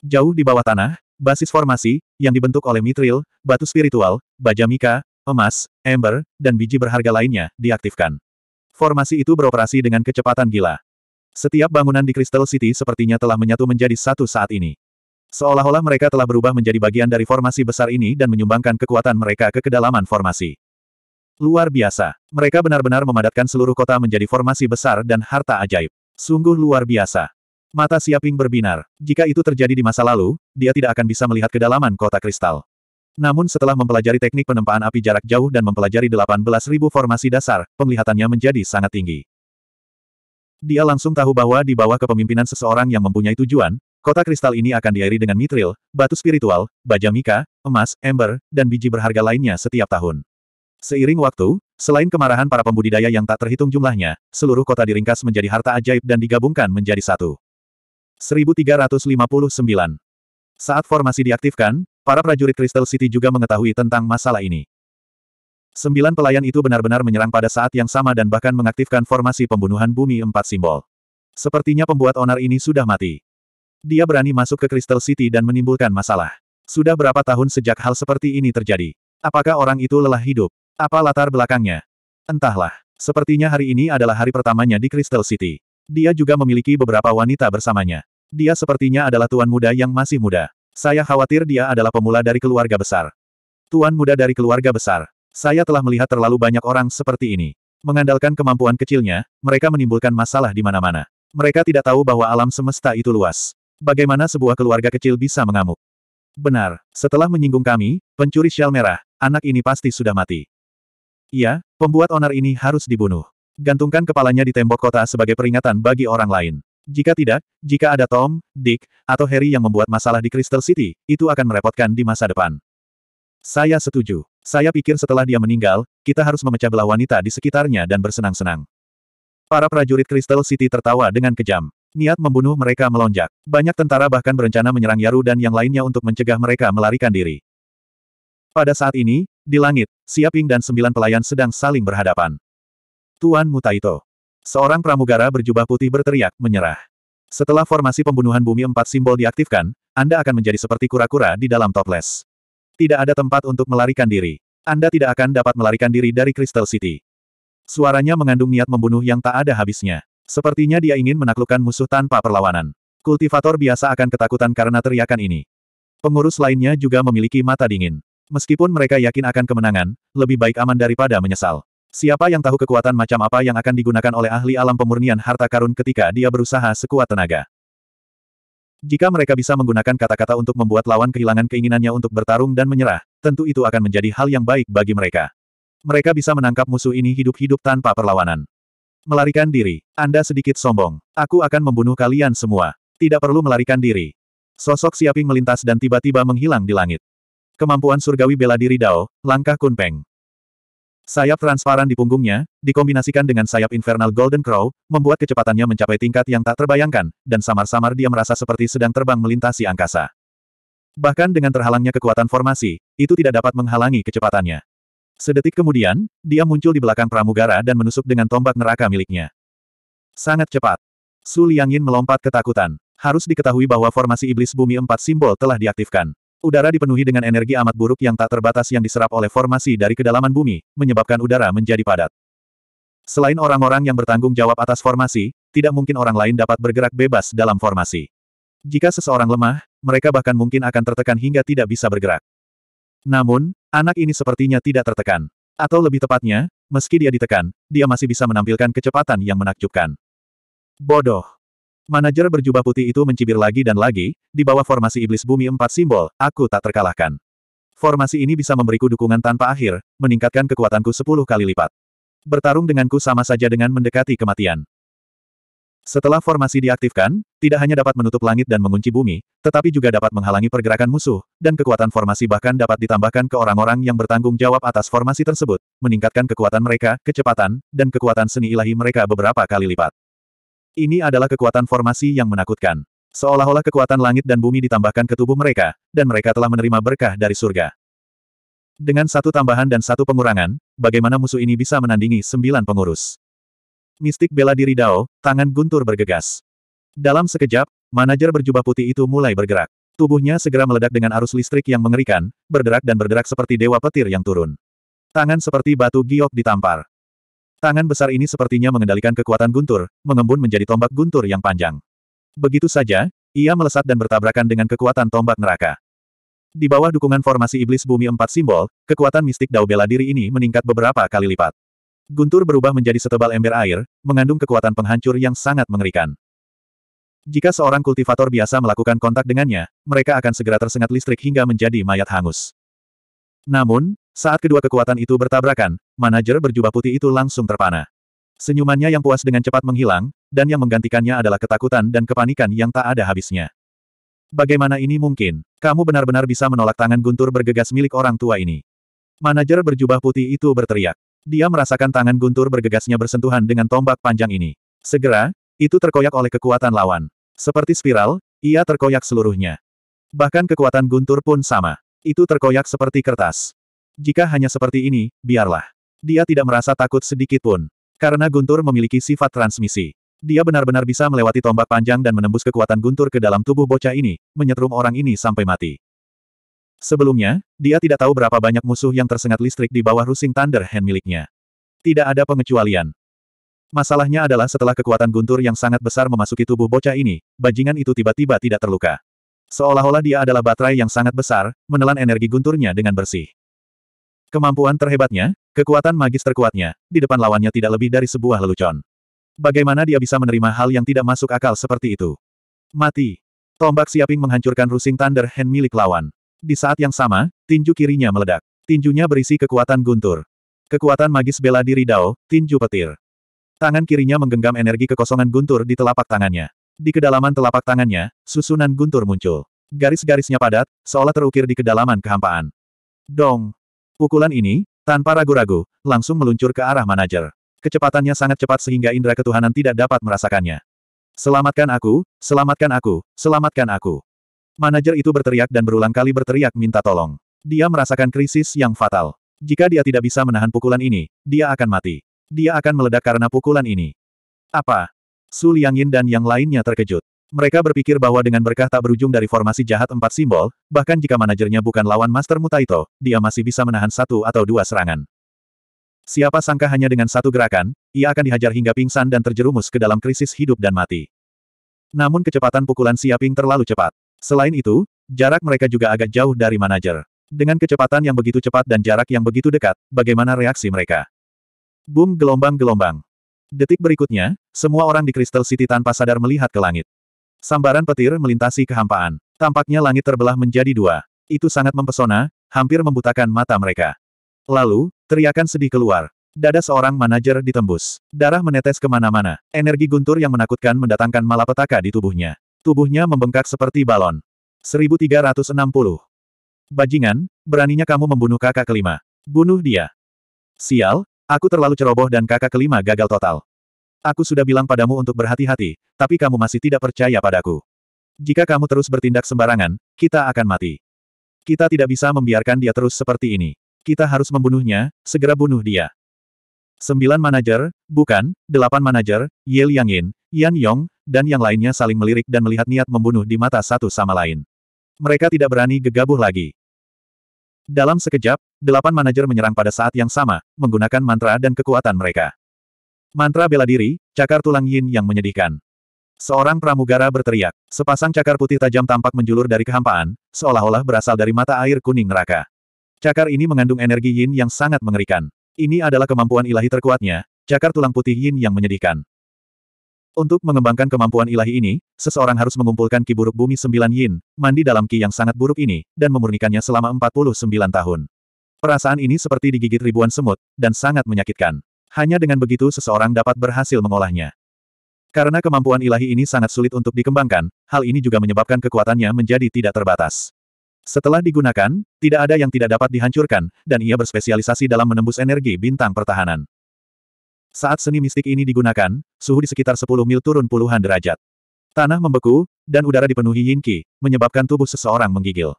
A: Jauh di bawah tanah, basis formasi, yang dibentuk oleh mitril, batu spiritual, baja mika, emas, ember, dan biji berharga lainnya, diaktifkan. Formasi itu beroperasi dengan kecepatan gila. Setiap bangunan di Crystal City sepertinya telah menyatu menjadi satu saat ini. Seolah-olah mereka telah berubah menjadi bagian dari formasi besar ini dan menyumbangkan kekuatan mereka ke kedalaman formasi. Luar biasa. Mereka benar-benar memadatkan seluruh kota menjadi formasi besar dan harta ajaib. Sungguh luar biasa. Mata Siaping berbinar. Jika itu terjadi di masa lalu, dia tidak akan bisa melihat kedalaman kota kristal. Namun setelah mempelajari teknik penempaan api jarak jauh dan mempelajari 18.000 formasi dasar, penglihatannya menjadi sangat tinggi. Dia langsung tahu bahwa di bawah kepemimpinan seseorang yang mempunyai tujuan, Kota kristal ini akan diairi dengan mitril, batu spiritual, baja mika, emas, ember, dan biji berharga lainnya setiap tahun. Seiring waktu, selain kemarahan para pembudidaya yang tak terhitung jumlahnya, seluruh kota diringkas menjadi harta ajaib dan digabungkan menjadi satu. 1359 Saat formasi diaktifkan, para prajurit Crystal City juga mengetahui tentang masalah ini. Sembilan pelayan itu benar-benar menyerang pada saat yang sama dan bahkan mengaktifkan formasi pembunuhan bumi empat simbol. Sepertinya pembuat onar ini sudah mati. Dia berani masuk ke Crystal City dan menimbulkan masalah. Sudah berapa tahun sejak hal seperti ini terjadi? Apakah orang itu lelah hidup? Apa latar belakangnya? Entahlah. Sepertinya hari ini adalah hari pertamanya di Crystal City. Dia juga memiliki beberapa wanita bersamanya. Dia sepertinya adalah tuan muda yang masih muda. Saya khawatir dia adalah pemula dari keluarga besar. Tuan muda dari keluarga besar. Saya telah melihat terlalu banyak orang seperti ini. Mengandalkan kemampuan kecilnya, mereka menimbulkan masalah di mana-mana. Mereka tidak tahu bahwa alam semesta itu luas. Bagaimana sebuah keluarga kecil bisa mengamuk? Benar, setelah menyinggung kami, pencuri shell merah, anak ini pasti sudah mati. Iya, pembuat onar ini harus dibunuh. Gantungkan kepalanya di tembok kota sebagai peringatan bagi orang lain. Jika tidak, jika ada Tom, Dick, atau Harry yang membuat masalah di Crystal City, itu akan merepotkan di masa depan. Saya setuju. Saya pikir setelah dia meninggal, kita harus memecah belah wanita di sekitarnya dan bersenang-senang. Para prajurit Crystal City tertawa dengan kejam. Niat membunuh mereka melonjak. Banyak tentara bahkan berencana menyerang Yaru dan yang lainnya untuk mencegah mereka melarikan diri. Pada saat ini, di langit, Siaping dan sembilan pelayan sedang saling berhadapan. Tuan Mutaito. Seorang pramugara berjubah putih berteriak, menyerah. Setelah formasi pembunuhan bumi empat simbol diaktifkan, Anda akan menjadi seperti kura-kura di dalam toples. Tidak ada tempat untuk melarikan diri. Anda tidak akan dapat melarikan diri dari Crystal City. Suaranya mengandung niat membunuh yang tak ada habisnya. Sepertinya dia ingin menaklukkan musuh tanpa perlawanan. Kultivator biasa akan ketakutan karena teriakan ini. Pengurus lainnya juga memiliki mata dingin. Meskipun mereka yakin akan kemenangan, lebih baik aman daripada menyesal. Siapa yang tahu kekuatan macam apa yang akan digunakan oleh ahli alam pemurnian harta karun ketika dia berusaha sekuat tenaga. Jika mereka bisa menggunakan kata-kata untuk membuat lawan kehilangan keinginannya untuk bertarung dan menyerah, tentu itu akan menjadi hal yang baik bagi mereka. Mereka bisa menangkap musuh ini hidup-hidup tanpa perlawanan. Melarikan diri. Anda sedikit sombong. Aku akan membunuh kalian semua. Tidak perlu melarikan diri. Sosok Siaping melintas dan tiba-tiba menghilang di langit. Kemampuan surgawi bela diri Dao, langkah Kunpeng. Sayap transparan di punggungnya, dikombinasikan dengan sayap infernal Golden Crow, membuat kecepatannya mencapai tingkat yang tak terbayangkan, dan samar-samar dia merasa seperti sedang terbang melintasi angkasa. Bahkan dengan terhalangnya kekuatan formasi, itu tidak dapat menghalangi kecepatannya. Sedetik kemudian, dia muncul di belakang pramugara dan menusuk dengan tombak neraka miliknya. Sangat cepat. Su Liangin melompat ketakutan. Harus diketahui bahwa formasi iblis bumi empat simbol telah diaktifkan. Udara dipenuhi dengan energi amat buruk yang tak terbatas yang diserap oleh formasi dari kedalaman bumi, menyebabkan udara menjadi padat. Selain orang-orang yang bertanggung jawab atas formasi, tidak mungkin orang lain dapat bergerak bebas dalam formasi. Jika seseorang lemah, mereka bahkan mungkin akan tertekan hingga tidak bisa bergerak. Namun, anak ini sepertinya tidak tertekan. Atau lebih tepatnya, meski dia ditekan, dia masih bisa menampilkan kecepatan yang menakjubkan. Bodoh. Manajer berjubah putih itu mencibir lagi dan lagi, di bawah formasi iblis bumi empat simbol, aku tak terkalahkan. Formasi ini bisa memberiku dukungan tanpa akhir, meningkatkan kekuatanku sepuluh kali lipat. Bertarung denganku sama saja dengan mendekati kematian. Setelah formasi diaktifkan, tidak hanya dapat menutup langit dan mengunci bumi, tetapi juga dapat menghalangi pergerakan musuh, dan kekuatan formasi bahkan dapat ditambahkan ke orang-orang yang bertanggung jawab atas formasi tersebut, meningkatkan kekuatan mereka, kecepatan, dan kekuatan seni ilahi mereka beberapa kali lipat. Ini adalah kekuatan formasi yang menakutkan. Seolah-olah kekuatan langit dan bumi ditambahkan ke tubuh mereka, dan mereka telah menerima berkah dari surga. Dengan satu tambahan dan satu pengurangan, bagaimana musuh ini bisa menandingi sembilan pengurus? Mistik bela diri Dao, tangan guntur bergegas. Dalam sekejap, manajer berjubah putih itu mulai bergerak. Tubuhnya segera meledak dengan arus listrik yang mengerikan, berderak dan berderak seperti dewa petir yang turun. Tangan seperti batu giok ditampar. Tangan besar ini sepertinya mengendalikan kekuatan guntur, mengembun menjadi tombak guntur yang panjang. Begitu saja, ia melesat dan bertabrakan dengan kekuatan tombak neraka. Di bawah dukungan formasi iblis bumi empat simbol, kekuatan mistik Dao bela diri ini meningkat beberapa kali lipat. Guntur berubah menjadi setebal ember air, mengandung kekuatan penghancur yang sangat mengerikan. Jika seorang kultivator biasa melakukan kontak dengannya, mereka akan segera tersengat listrik hingga menjadi mayat hangus. Namun, saat kedua kekuatan itu bertabrakan, manajer berjubah putih itu langsung terpana. Senyumannya yang puas dengan cepat menghilang, dan yang menggantikannya adalah ketakutan dan kepanikan yang tak ada habisnya. Bagaimana ini mungkin? Kamu benar-benar bisa menolak tangan guntur bergegas milik orang tua ini. Manajer berjubah putih itu berteriak. Dia merasakan tangan guntur bergegasnya bersentuhan dengan tombak panjang ini. Segera, itu terkoyak oleh kekuatan lawan. Seperti spiral, ia terkoyak seluruhnya. Bahkan kekuatan guntur pun sama. Itu terkoyak seperti kertas. Jika hanya seperti ini, biarlah. Dia tidak merasa takut sedikit pun. Karena guntur memiliki sifat transmisi. Dia benar-benar bisa melewati tombak panjang dan menembus kekuatan guntur ke dalam tubuh bocah ini, menyetrum orang ini sampai mati. Sebelumnya, dia tidak tahu berapa banyak musuh yang tersengat listrik di bawah rusing Thunder Hand miliknya. Tidak ada pengecualian. Masalahnya adalah setelah kekuatan guntur yang sangat besar memasuki tubuh bocah ini, bajingan itu tiba-tiba tidak terluka. Seolah-olah dia adalah baterai yang sangat besar, menelan energi gunturnya dengan bersih. Kemampuan terhebatnya, kekuatan magis terkuatnya, di depan lawannya tidak lebih dari sebuah lelucon. Bagaimana dia bisa menerima hal yang tidak masuk akal seperti itu? Mati. Tombak Siaping menghancurkan rusing Thunder Hand milik lawan. Di saat yang sama, tinju kirinya meledak. Tinjunya berisi kekuatan guntur. Kekuatan magis bela diri Dao, tinju petir. Tangan kirinya menggenggam energi kekosongan guntur di telapak tangannya. Di kedalaman telapak tangannya, susunan guntur muncul. Garis-garisnya padat, seolah terukir di kedalaman kehampaan. Dong! Pukulan ini, tanpa ragu-ragu, langsung meluncur ke arah manajer. Kecepatannya sangat cepat sehingga indera ketuhanan tidak dapat merasakannya. Selamatkan aku, selamatkan aku, selamatkan aku. Manajer itu berteriak dan berulang kali berteriak minta tolong. Dia merasakan krisis yang fatal. Jika dia tidak bisa menahan pukulan ini, dia akan mati. Dia akan meledak karena pukulan ini. Apa? Su Liangyin dan yang lainnya terkejut. Mereka berpikir bahwa dengan berkah tak berujung dari formasi jahat empat simbol, bahkan jika manajernya bukan lawan Master Mutaito, dia masih bisa menahan satu atau dua serangan. Siapa sangka hanya dengan satu gerakan, ia akan dihajar hingga pingsan dan terjerumus ke dalam krisis hidup dan mati. Namun kecepatan pukulan Siaping terlalu cepat. Selain itu, jarak mereka juga agak jauh dari manajer. Dengan kecepatan yang begitu cepat dan jarak yang begitu dekat, bagaimana reaksi mereka? Boom gelombang-gelombang. Detik berikutnya, semua orang di Crystal City tanpa sadar melihat ke langit. Sambaran petir melintasi kehampaan. Tampaknya langit terbelah menjadi dua. Itu sangat mempesona, hampir membutakan mata mereka. Lalu, teriakan sedih keluar. Dada seorang manajer ditembus. Darah menetes kemana-mana. Energi guntur yang menakutkan mendatangkan malapetaka di tubuhnya. Tubuhnya membengkak seperti balon. 1360. Bajingan, beraninya kamu membunuh kakak kelima. Bunuh dia. Sial, aku terlalu ceroboh dan kakak kelima gagal total. Aku sudah bilang padamu untuk berhati-hati, tapi kamu masih tidak percaya padaku. Jika kamu terus bertindak sembarangan, kita akan mati. Kita tidak bisa membiarkan dia terus seperti ini. Kita harus membunuhnya, segera bunuh dia. Sembilan manajer, bukan, delapan manajer, Ye Liangin, Yan Yong, dan yang lainnya saling melirik dan melihat niat membunuh di mata satu sama lain. Mereka tidak berani gegabah lagi. Dalam sekejap, delapan manajer menyerang pada saat yang sama, menggunakan mantra dan kekuatan mereka. Mantra bela diri, cakar tulang yin yang menyedihkan. Seorang pramugara berteriak, sepasang cakar putih tajam tampak menjulur dari kehampaan, seolah-olah berasal dari mata air kuning neraka. Cakar ini mengandung energi yin yang sangat mengerikan. Ini adalah kemampuan ilahi terkuatnya, cakar tulang putih yin yang menyedihkan. Untuk mengembangkan kemampuan ilahi ini, seseorang harus mengumpulkan ki buruk bumi sembilan yin, mandi dalam ki yang sangat buruk ini, dan memurnikannya selama 49 tahun. Perasaan ini seperti digigit ribuan semut, dan sangat menyakitkan. Hanya dengan begitu seseorang dapat berhasil mengolahnya. Karena kemampuan ilahi ini sangat sulit untuk dikembangkan, hal ini juga menyebabkan kekuatannya menjadi tidak terbatas. Setelah digunakan, tidak ada yang tidak dapat dihancurkan, dan ia berspesialisasi dalam menembus energi bintang pertahanan. Saat seni mistik ini digunakan, suhu di sekitar 10 mil turun puluhan derajat. Tanah membeku, dan udara dipenuhi yinki, menyebabkan tubuh seseorang menggigil.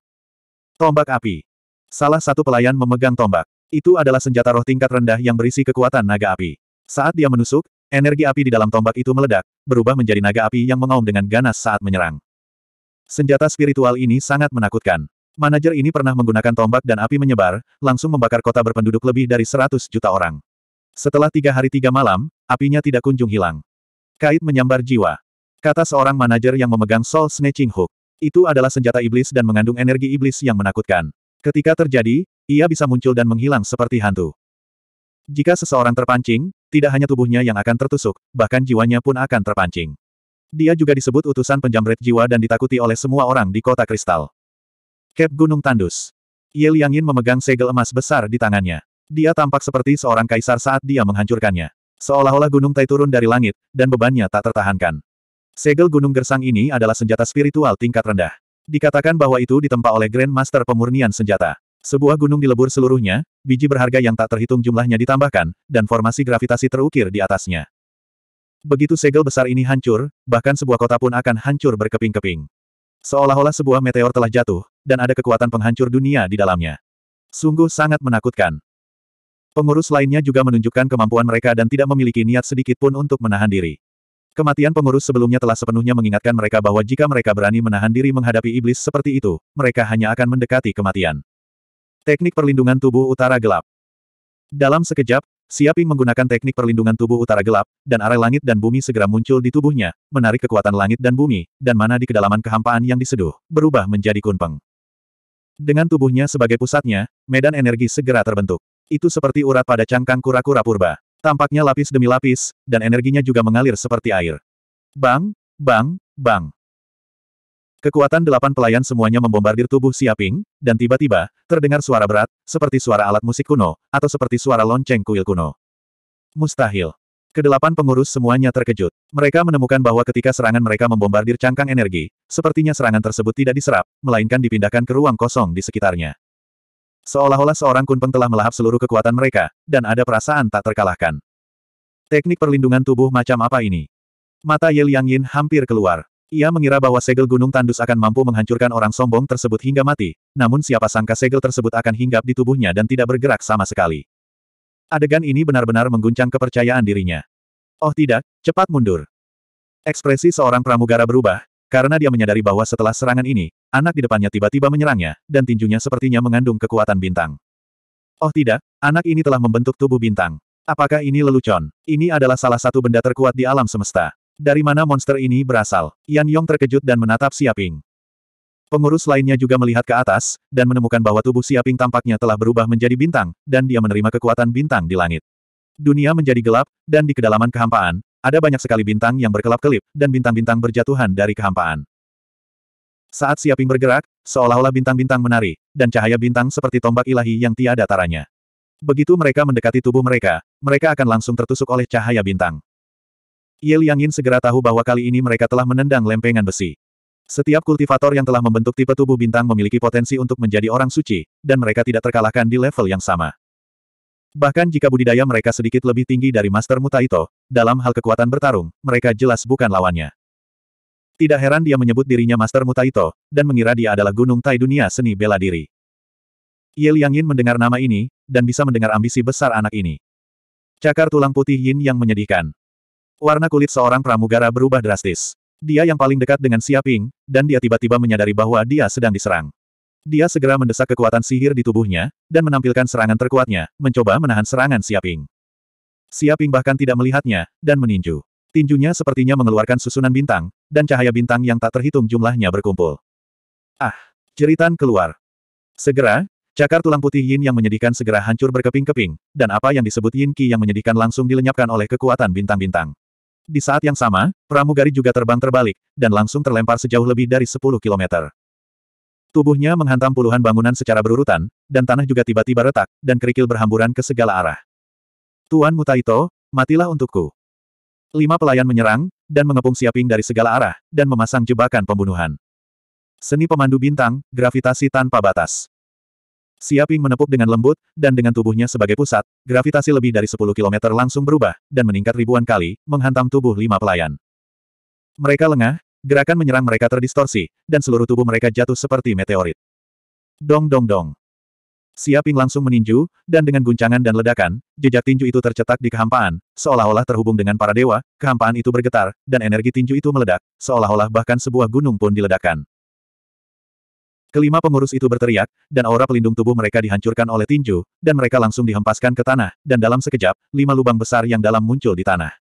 A: Tombak api. Salah satu pelayan memegang tombak. Itu adalah senjata roh tingkat rendah yang berisi kekuatan naga api. Saat dia menusuk, energi api di dalam tombak itu meledak, berubah menjadi naga api yang mengaum dengan ganas saat menyerang. Senjata spiritual ini sangat menakutkan. Manajer ini pernah menggunakan tombak dan api menyebar, langsung membakar kota berpenduduk lebih dari 100 juta orang. Setelah tiga hari tiga malam, apinya tidak kunjung hilang. Kait menyambar jiwa. Kata seorang manajer yang memegang Soul Snatching Hook. Itu adalah senjata iblis dan mengandung energi iblis yang menakutkan. Ketika terjadi, ia bisa muncul dan menghilang seperti hantu. Jika seseorang terpancing, tidak hanya tubuhnya yang akan tertusuk, bahkan jiwanya pun akan terpancing. Dia juga disebut utusan penjamret jiwa dan ditakuti oleh semua orang di kota kristal. Kep Gunung Tandus. Ye Liangin memegang segel emas besar di tangannya. Dia tampak seperti seorang kaisar saat dia menghancurkannya. Seolah-olah gunung Tai turun dari langit, dan bebannya tak tertahankan. Segel gunung gersang ini adalah senjata spiritual tingkat rendah. Dikatakan bahwa itu ditempa oleh Grand Master pemurnian senjata. Sebuah gunung dilebur seluruhnya, biji berharga yang tak terhitung jumlahnya ditambahkan, dan formasi gravitasi terukir di atasnya. Begitu segel besar ini hancur, bahkan sebuah kota pun akan hancur berkeping-keping. Seolah-olah sebuah meteor telah jatuh, dan ada kekuatan penghancur dunia di dalamnya. Sungguh sangat menakutkan. Pengurus lainnya juga menunjukkan kemampuan mereka dan tidak memiliki niat sedikit pun untuk menahan diri. Kematian pengurus sebelumnya telah sepenuhnya mengingatkan mereka bahwa jika mereka berani menahan diri menghadapi iblis seperti itu, mereka hanya akan mendekati kematian. Teknik Perlindungan Tubuh Utara Gelap Dalam sekejap, Siaping menggunakan teknik perlindungan tubuh utara gelap, dan arah langit dan bumi segera muncul di tubuhnya, menarik kekuatan langit dan bumi, dan mana di kedalaman kehampaan yang diseduh, berubah menjadi kunpeng. Dengan tubuhnya sebagai pusatnya, medan energi segera terbentuk. Itu seperti urat pada cangkang kura-kura purba. Tampaknya lapis demi lapis, dan energinya juga mengalir seperti air. Bang, bang, bang. Kekuatan delapan pelayan semuanya membombardir tubuh Siaping, dan tiba-tiba, terdengar suara berat, seperti suara alat musik kuno, atau seperti suara lonceng kuil kuno. Mustahil. Kedelapan pengurus semuanya terkejut. Mereka menemukan bahwa ketika serangan mereka membombardir cangkang energi, sepertinya serangan tersebut tidak diserap, melainkan dipindahkan ke ruang kosong di sekitarnya. Seolah-olah seorang kunpeng telah melahap seluruh kekuatan mereka, dan ada perasaan tak terkalahkan. Teknik perlindungan tubuh macam apa ini? Mata Ye Liang Yin hampir keluar. Ia mengira bahwa segel gunung tandus akan mampu menghancurkan orang sombong tersebut hingga mati, namun siapa sangka segel tersebut akan hinggap di tubuhnya dan tidak bergerak sama sekali. Adegan ini benar-benar mengguncang kepercayaan dirinya. Oh tidak, cepat mundur. Ekspresi seorang pramugara berubah, karena dia menyadari bahwa setelah serangan ini, anak di depannya tiba-tiba menyerangnya, dan tinjunya sepertinya mengandung kekuatan bintang. Oh tidak, anak ini telah membentuk tubuh bintang. Apakah ini lelucon? Ini adalah salah satu benda terkuat di alam semesta. Dari mana monster ini berasal? Yan Yong terkejut dan menatap Siaping. Pengurus lainnya juga melihat ke atas, dan menemukan bahwa tubuh Siaping tampaknya telah berubah menjadi bintang, dan dia menerima kekuatan bintang di langit. Dunia menjadi gelap, dan di kedalaman kehampaan, ada banyak sekali bintang yang berkelap-kelip, dan bintang-bintang berjatuhan dari kehampaan. Saat Siaping bergerak, seolah-olah bintang-bintang menari, dan cahaya bintang seperti tombak ilahi yang tiada taranya. Begitu mereka mendekati tubuh mereka, mereka akan langsung tertusuk oleh cahaya bintang. Ye Liangin segera tahu bahwa kali ini mereka telah menendang lempengan besi. Setiap kultivator yang telah membentuk tipe tubuh bintang memiliki potensi untuk menjadi orang suci, dan mereka tidak terkalahkan di level yang sama. Bahkan jika budidaya mereka sedikit lebih tinggi dari Master Mutaito, dalam hal kekuatan bertarung, mereka jelas bukan lawannya. Tidak heran dia menyebut dirinya Master Mutaito, dan mengira dia adalah gunung tai dunia seni bela diri. Ye Liang Yin mendengar nama ini, dan bisa mendengar ambisi besar anak ini. Cakar tulang putih Yin yang menyedihkan. Warna kulit seorang pramugara berubah drastis. Dia yang paling dekat dengan Siaping, dan dia tiba-tiba menyadari bahwa dia sedang diserang. Dia segera mendesak kekuatan sihir di tubuhnya, dan menampilkan serangan terkuatnya, mencoba menahan serangan Siaping. Siaping bahkan tidak melihatnya, dan meninju. Tinjunya sepertinya mengeluarkan susunan bintang, dan cahaya bintang yang tak terhitung jumlahnya berkumpul. Ah! Jeritan keluar. Segera, cakar tulang putih Yin yang menyedihkan segera hancur berkeping-keping, dan apa yang disebut Yin Qi yang menyedihkan langsung dilenyapkan oleh kekuatan bintang-bintang. Di saat yang sama, pramugari juga terbang terbalik, dan langsung terlempar sejauh lebih dari 10 kilometer. Tubuhnya menghantam puluhan bangunan secara berurutan, dan tanah juga tiba-tiba retak, dan kerikil berhamburan ke segala arah. Tuan Mutaito, matilah untukku. Lima pelayan menyerang, dan mengepung Siaping dari segala arah, dan memasang jebakan pembunuhan. Seni pemandu bintang, gravitasi tanpa batas. Siaping menepuk dengan lembut, dan dengan tubuhnya sebagai pusat, gravitasi lebih dari 10 km langsung berubah, dan meningkat ribuan kali, menghantam tubuh lima pelayan. Mereka lengah, gerakan menyerang mereka terdistorsi, dan seluruh tubuh mereka jatuh seperti meteorit. Dong dong dong. Siaping langsung meninju, dan dengan guncangan dan ledakan, jejak tinju itu tercetak di kehampaan, seolah-olah terhubung dengan para dewa, kehampaan itu bergetar, dan energi tinju itu meledak, seolah-olah bahkan sebuah gunung pun diledakkan. Kelima pengurus itu berteriak, dan aura pelindung tubuh mereka dihancurkan oleh tinju, dan mereka langsung dihempaskan ke tanah, dan dalam sekejap, lima lubang besar yang dalam muncul di tanah.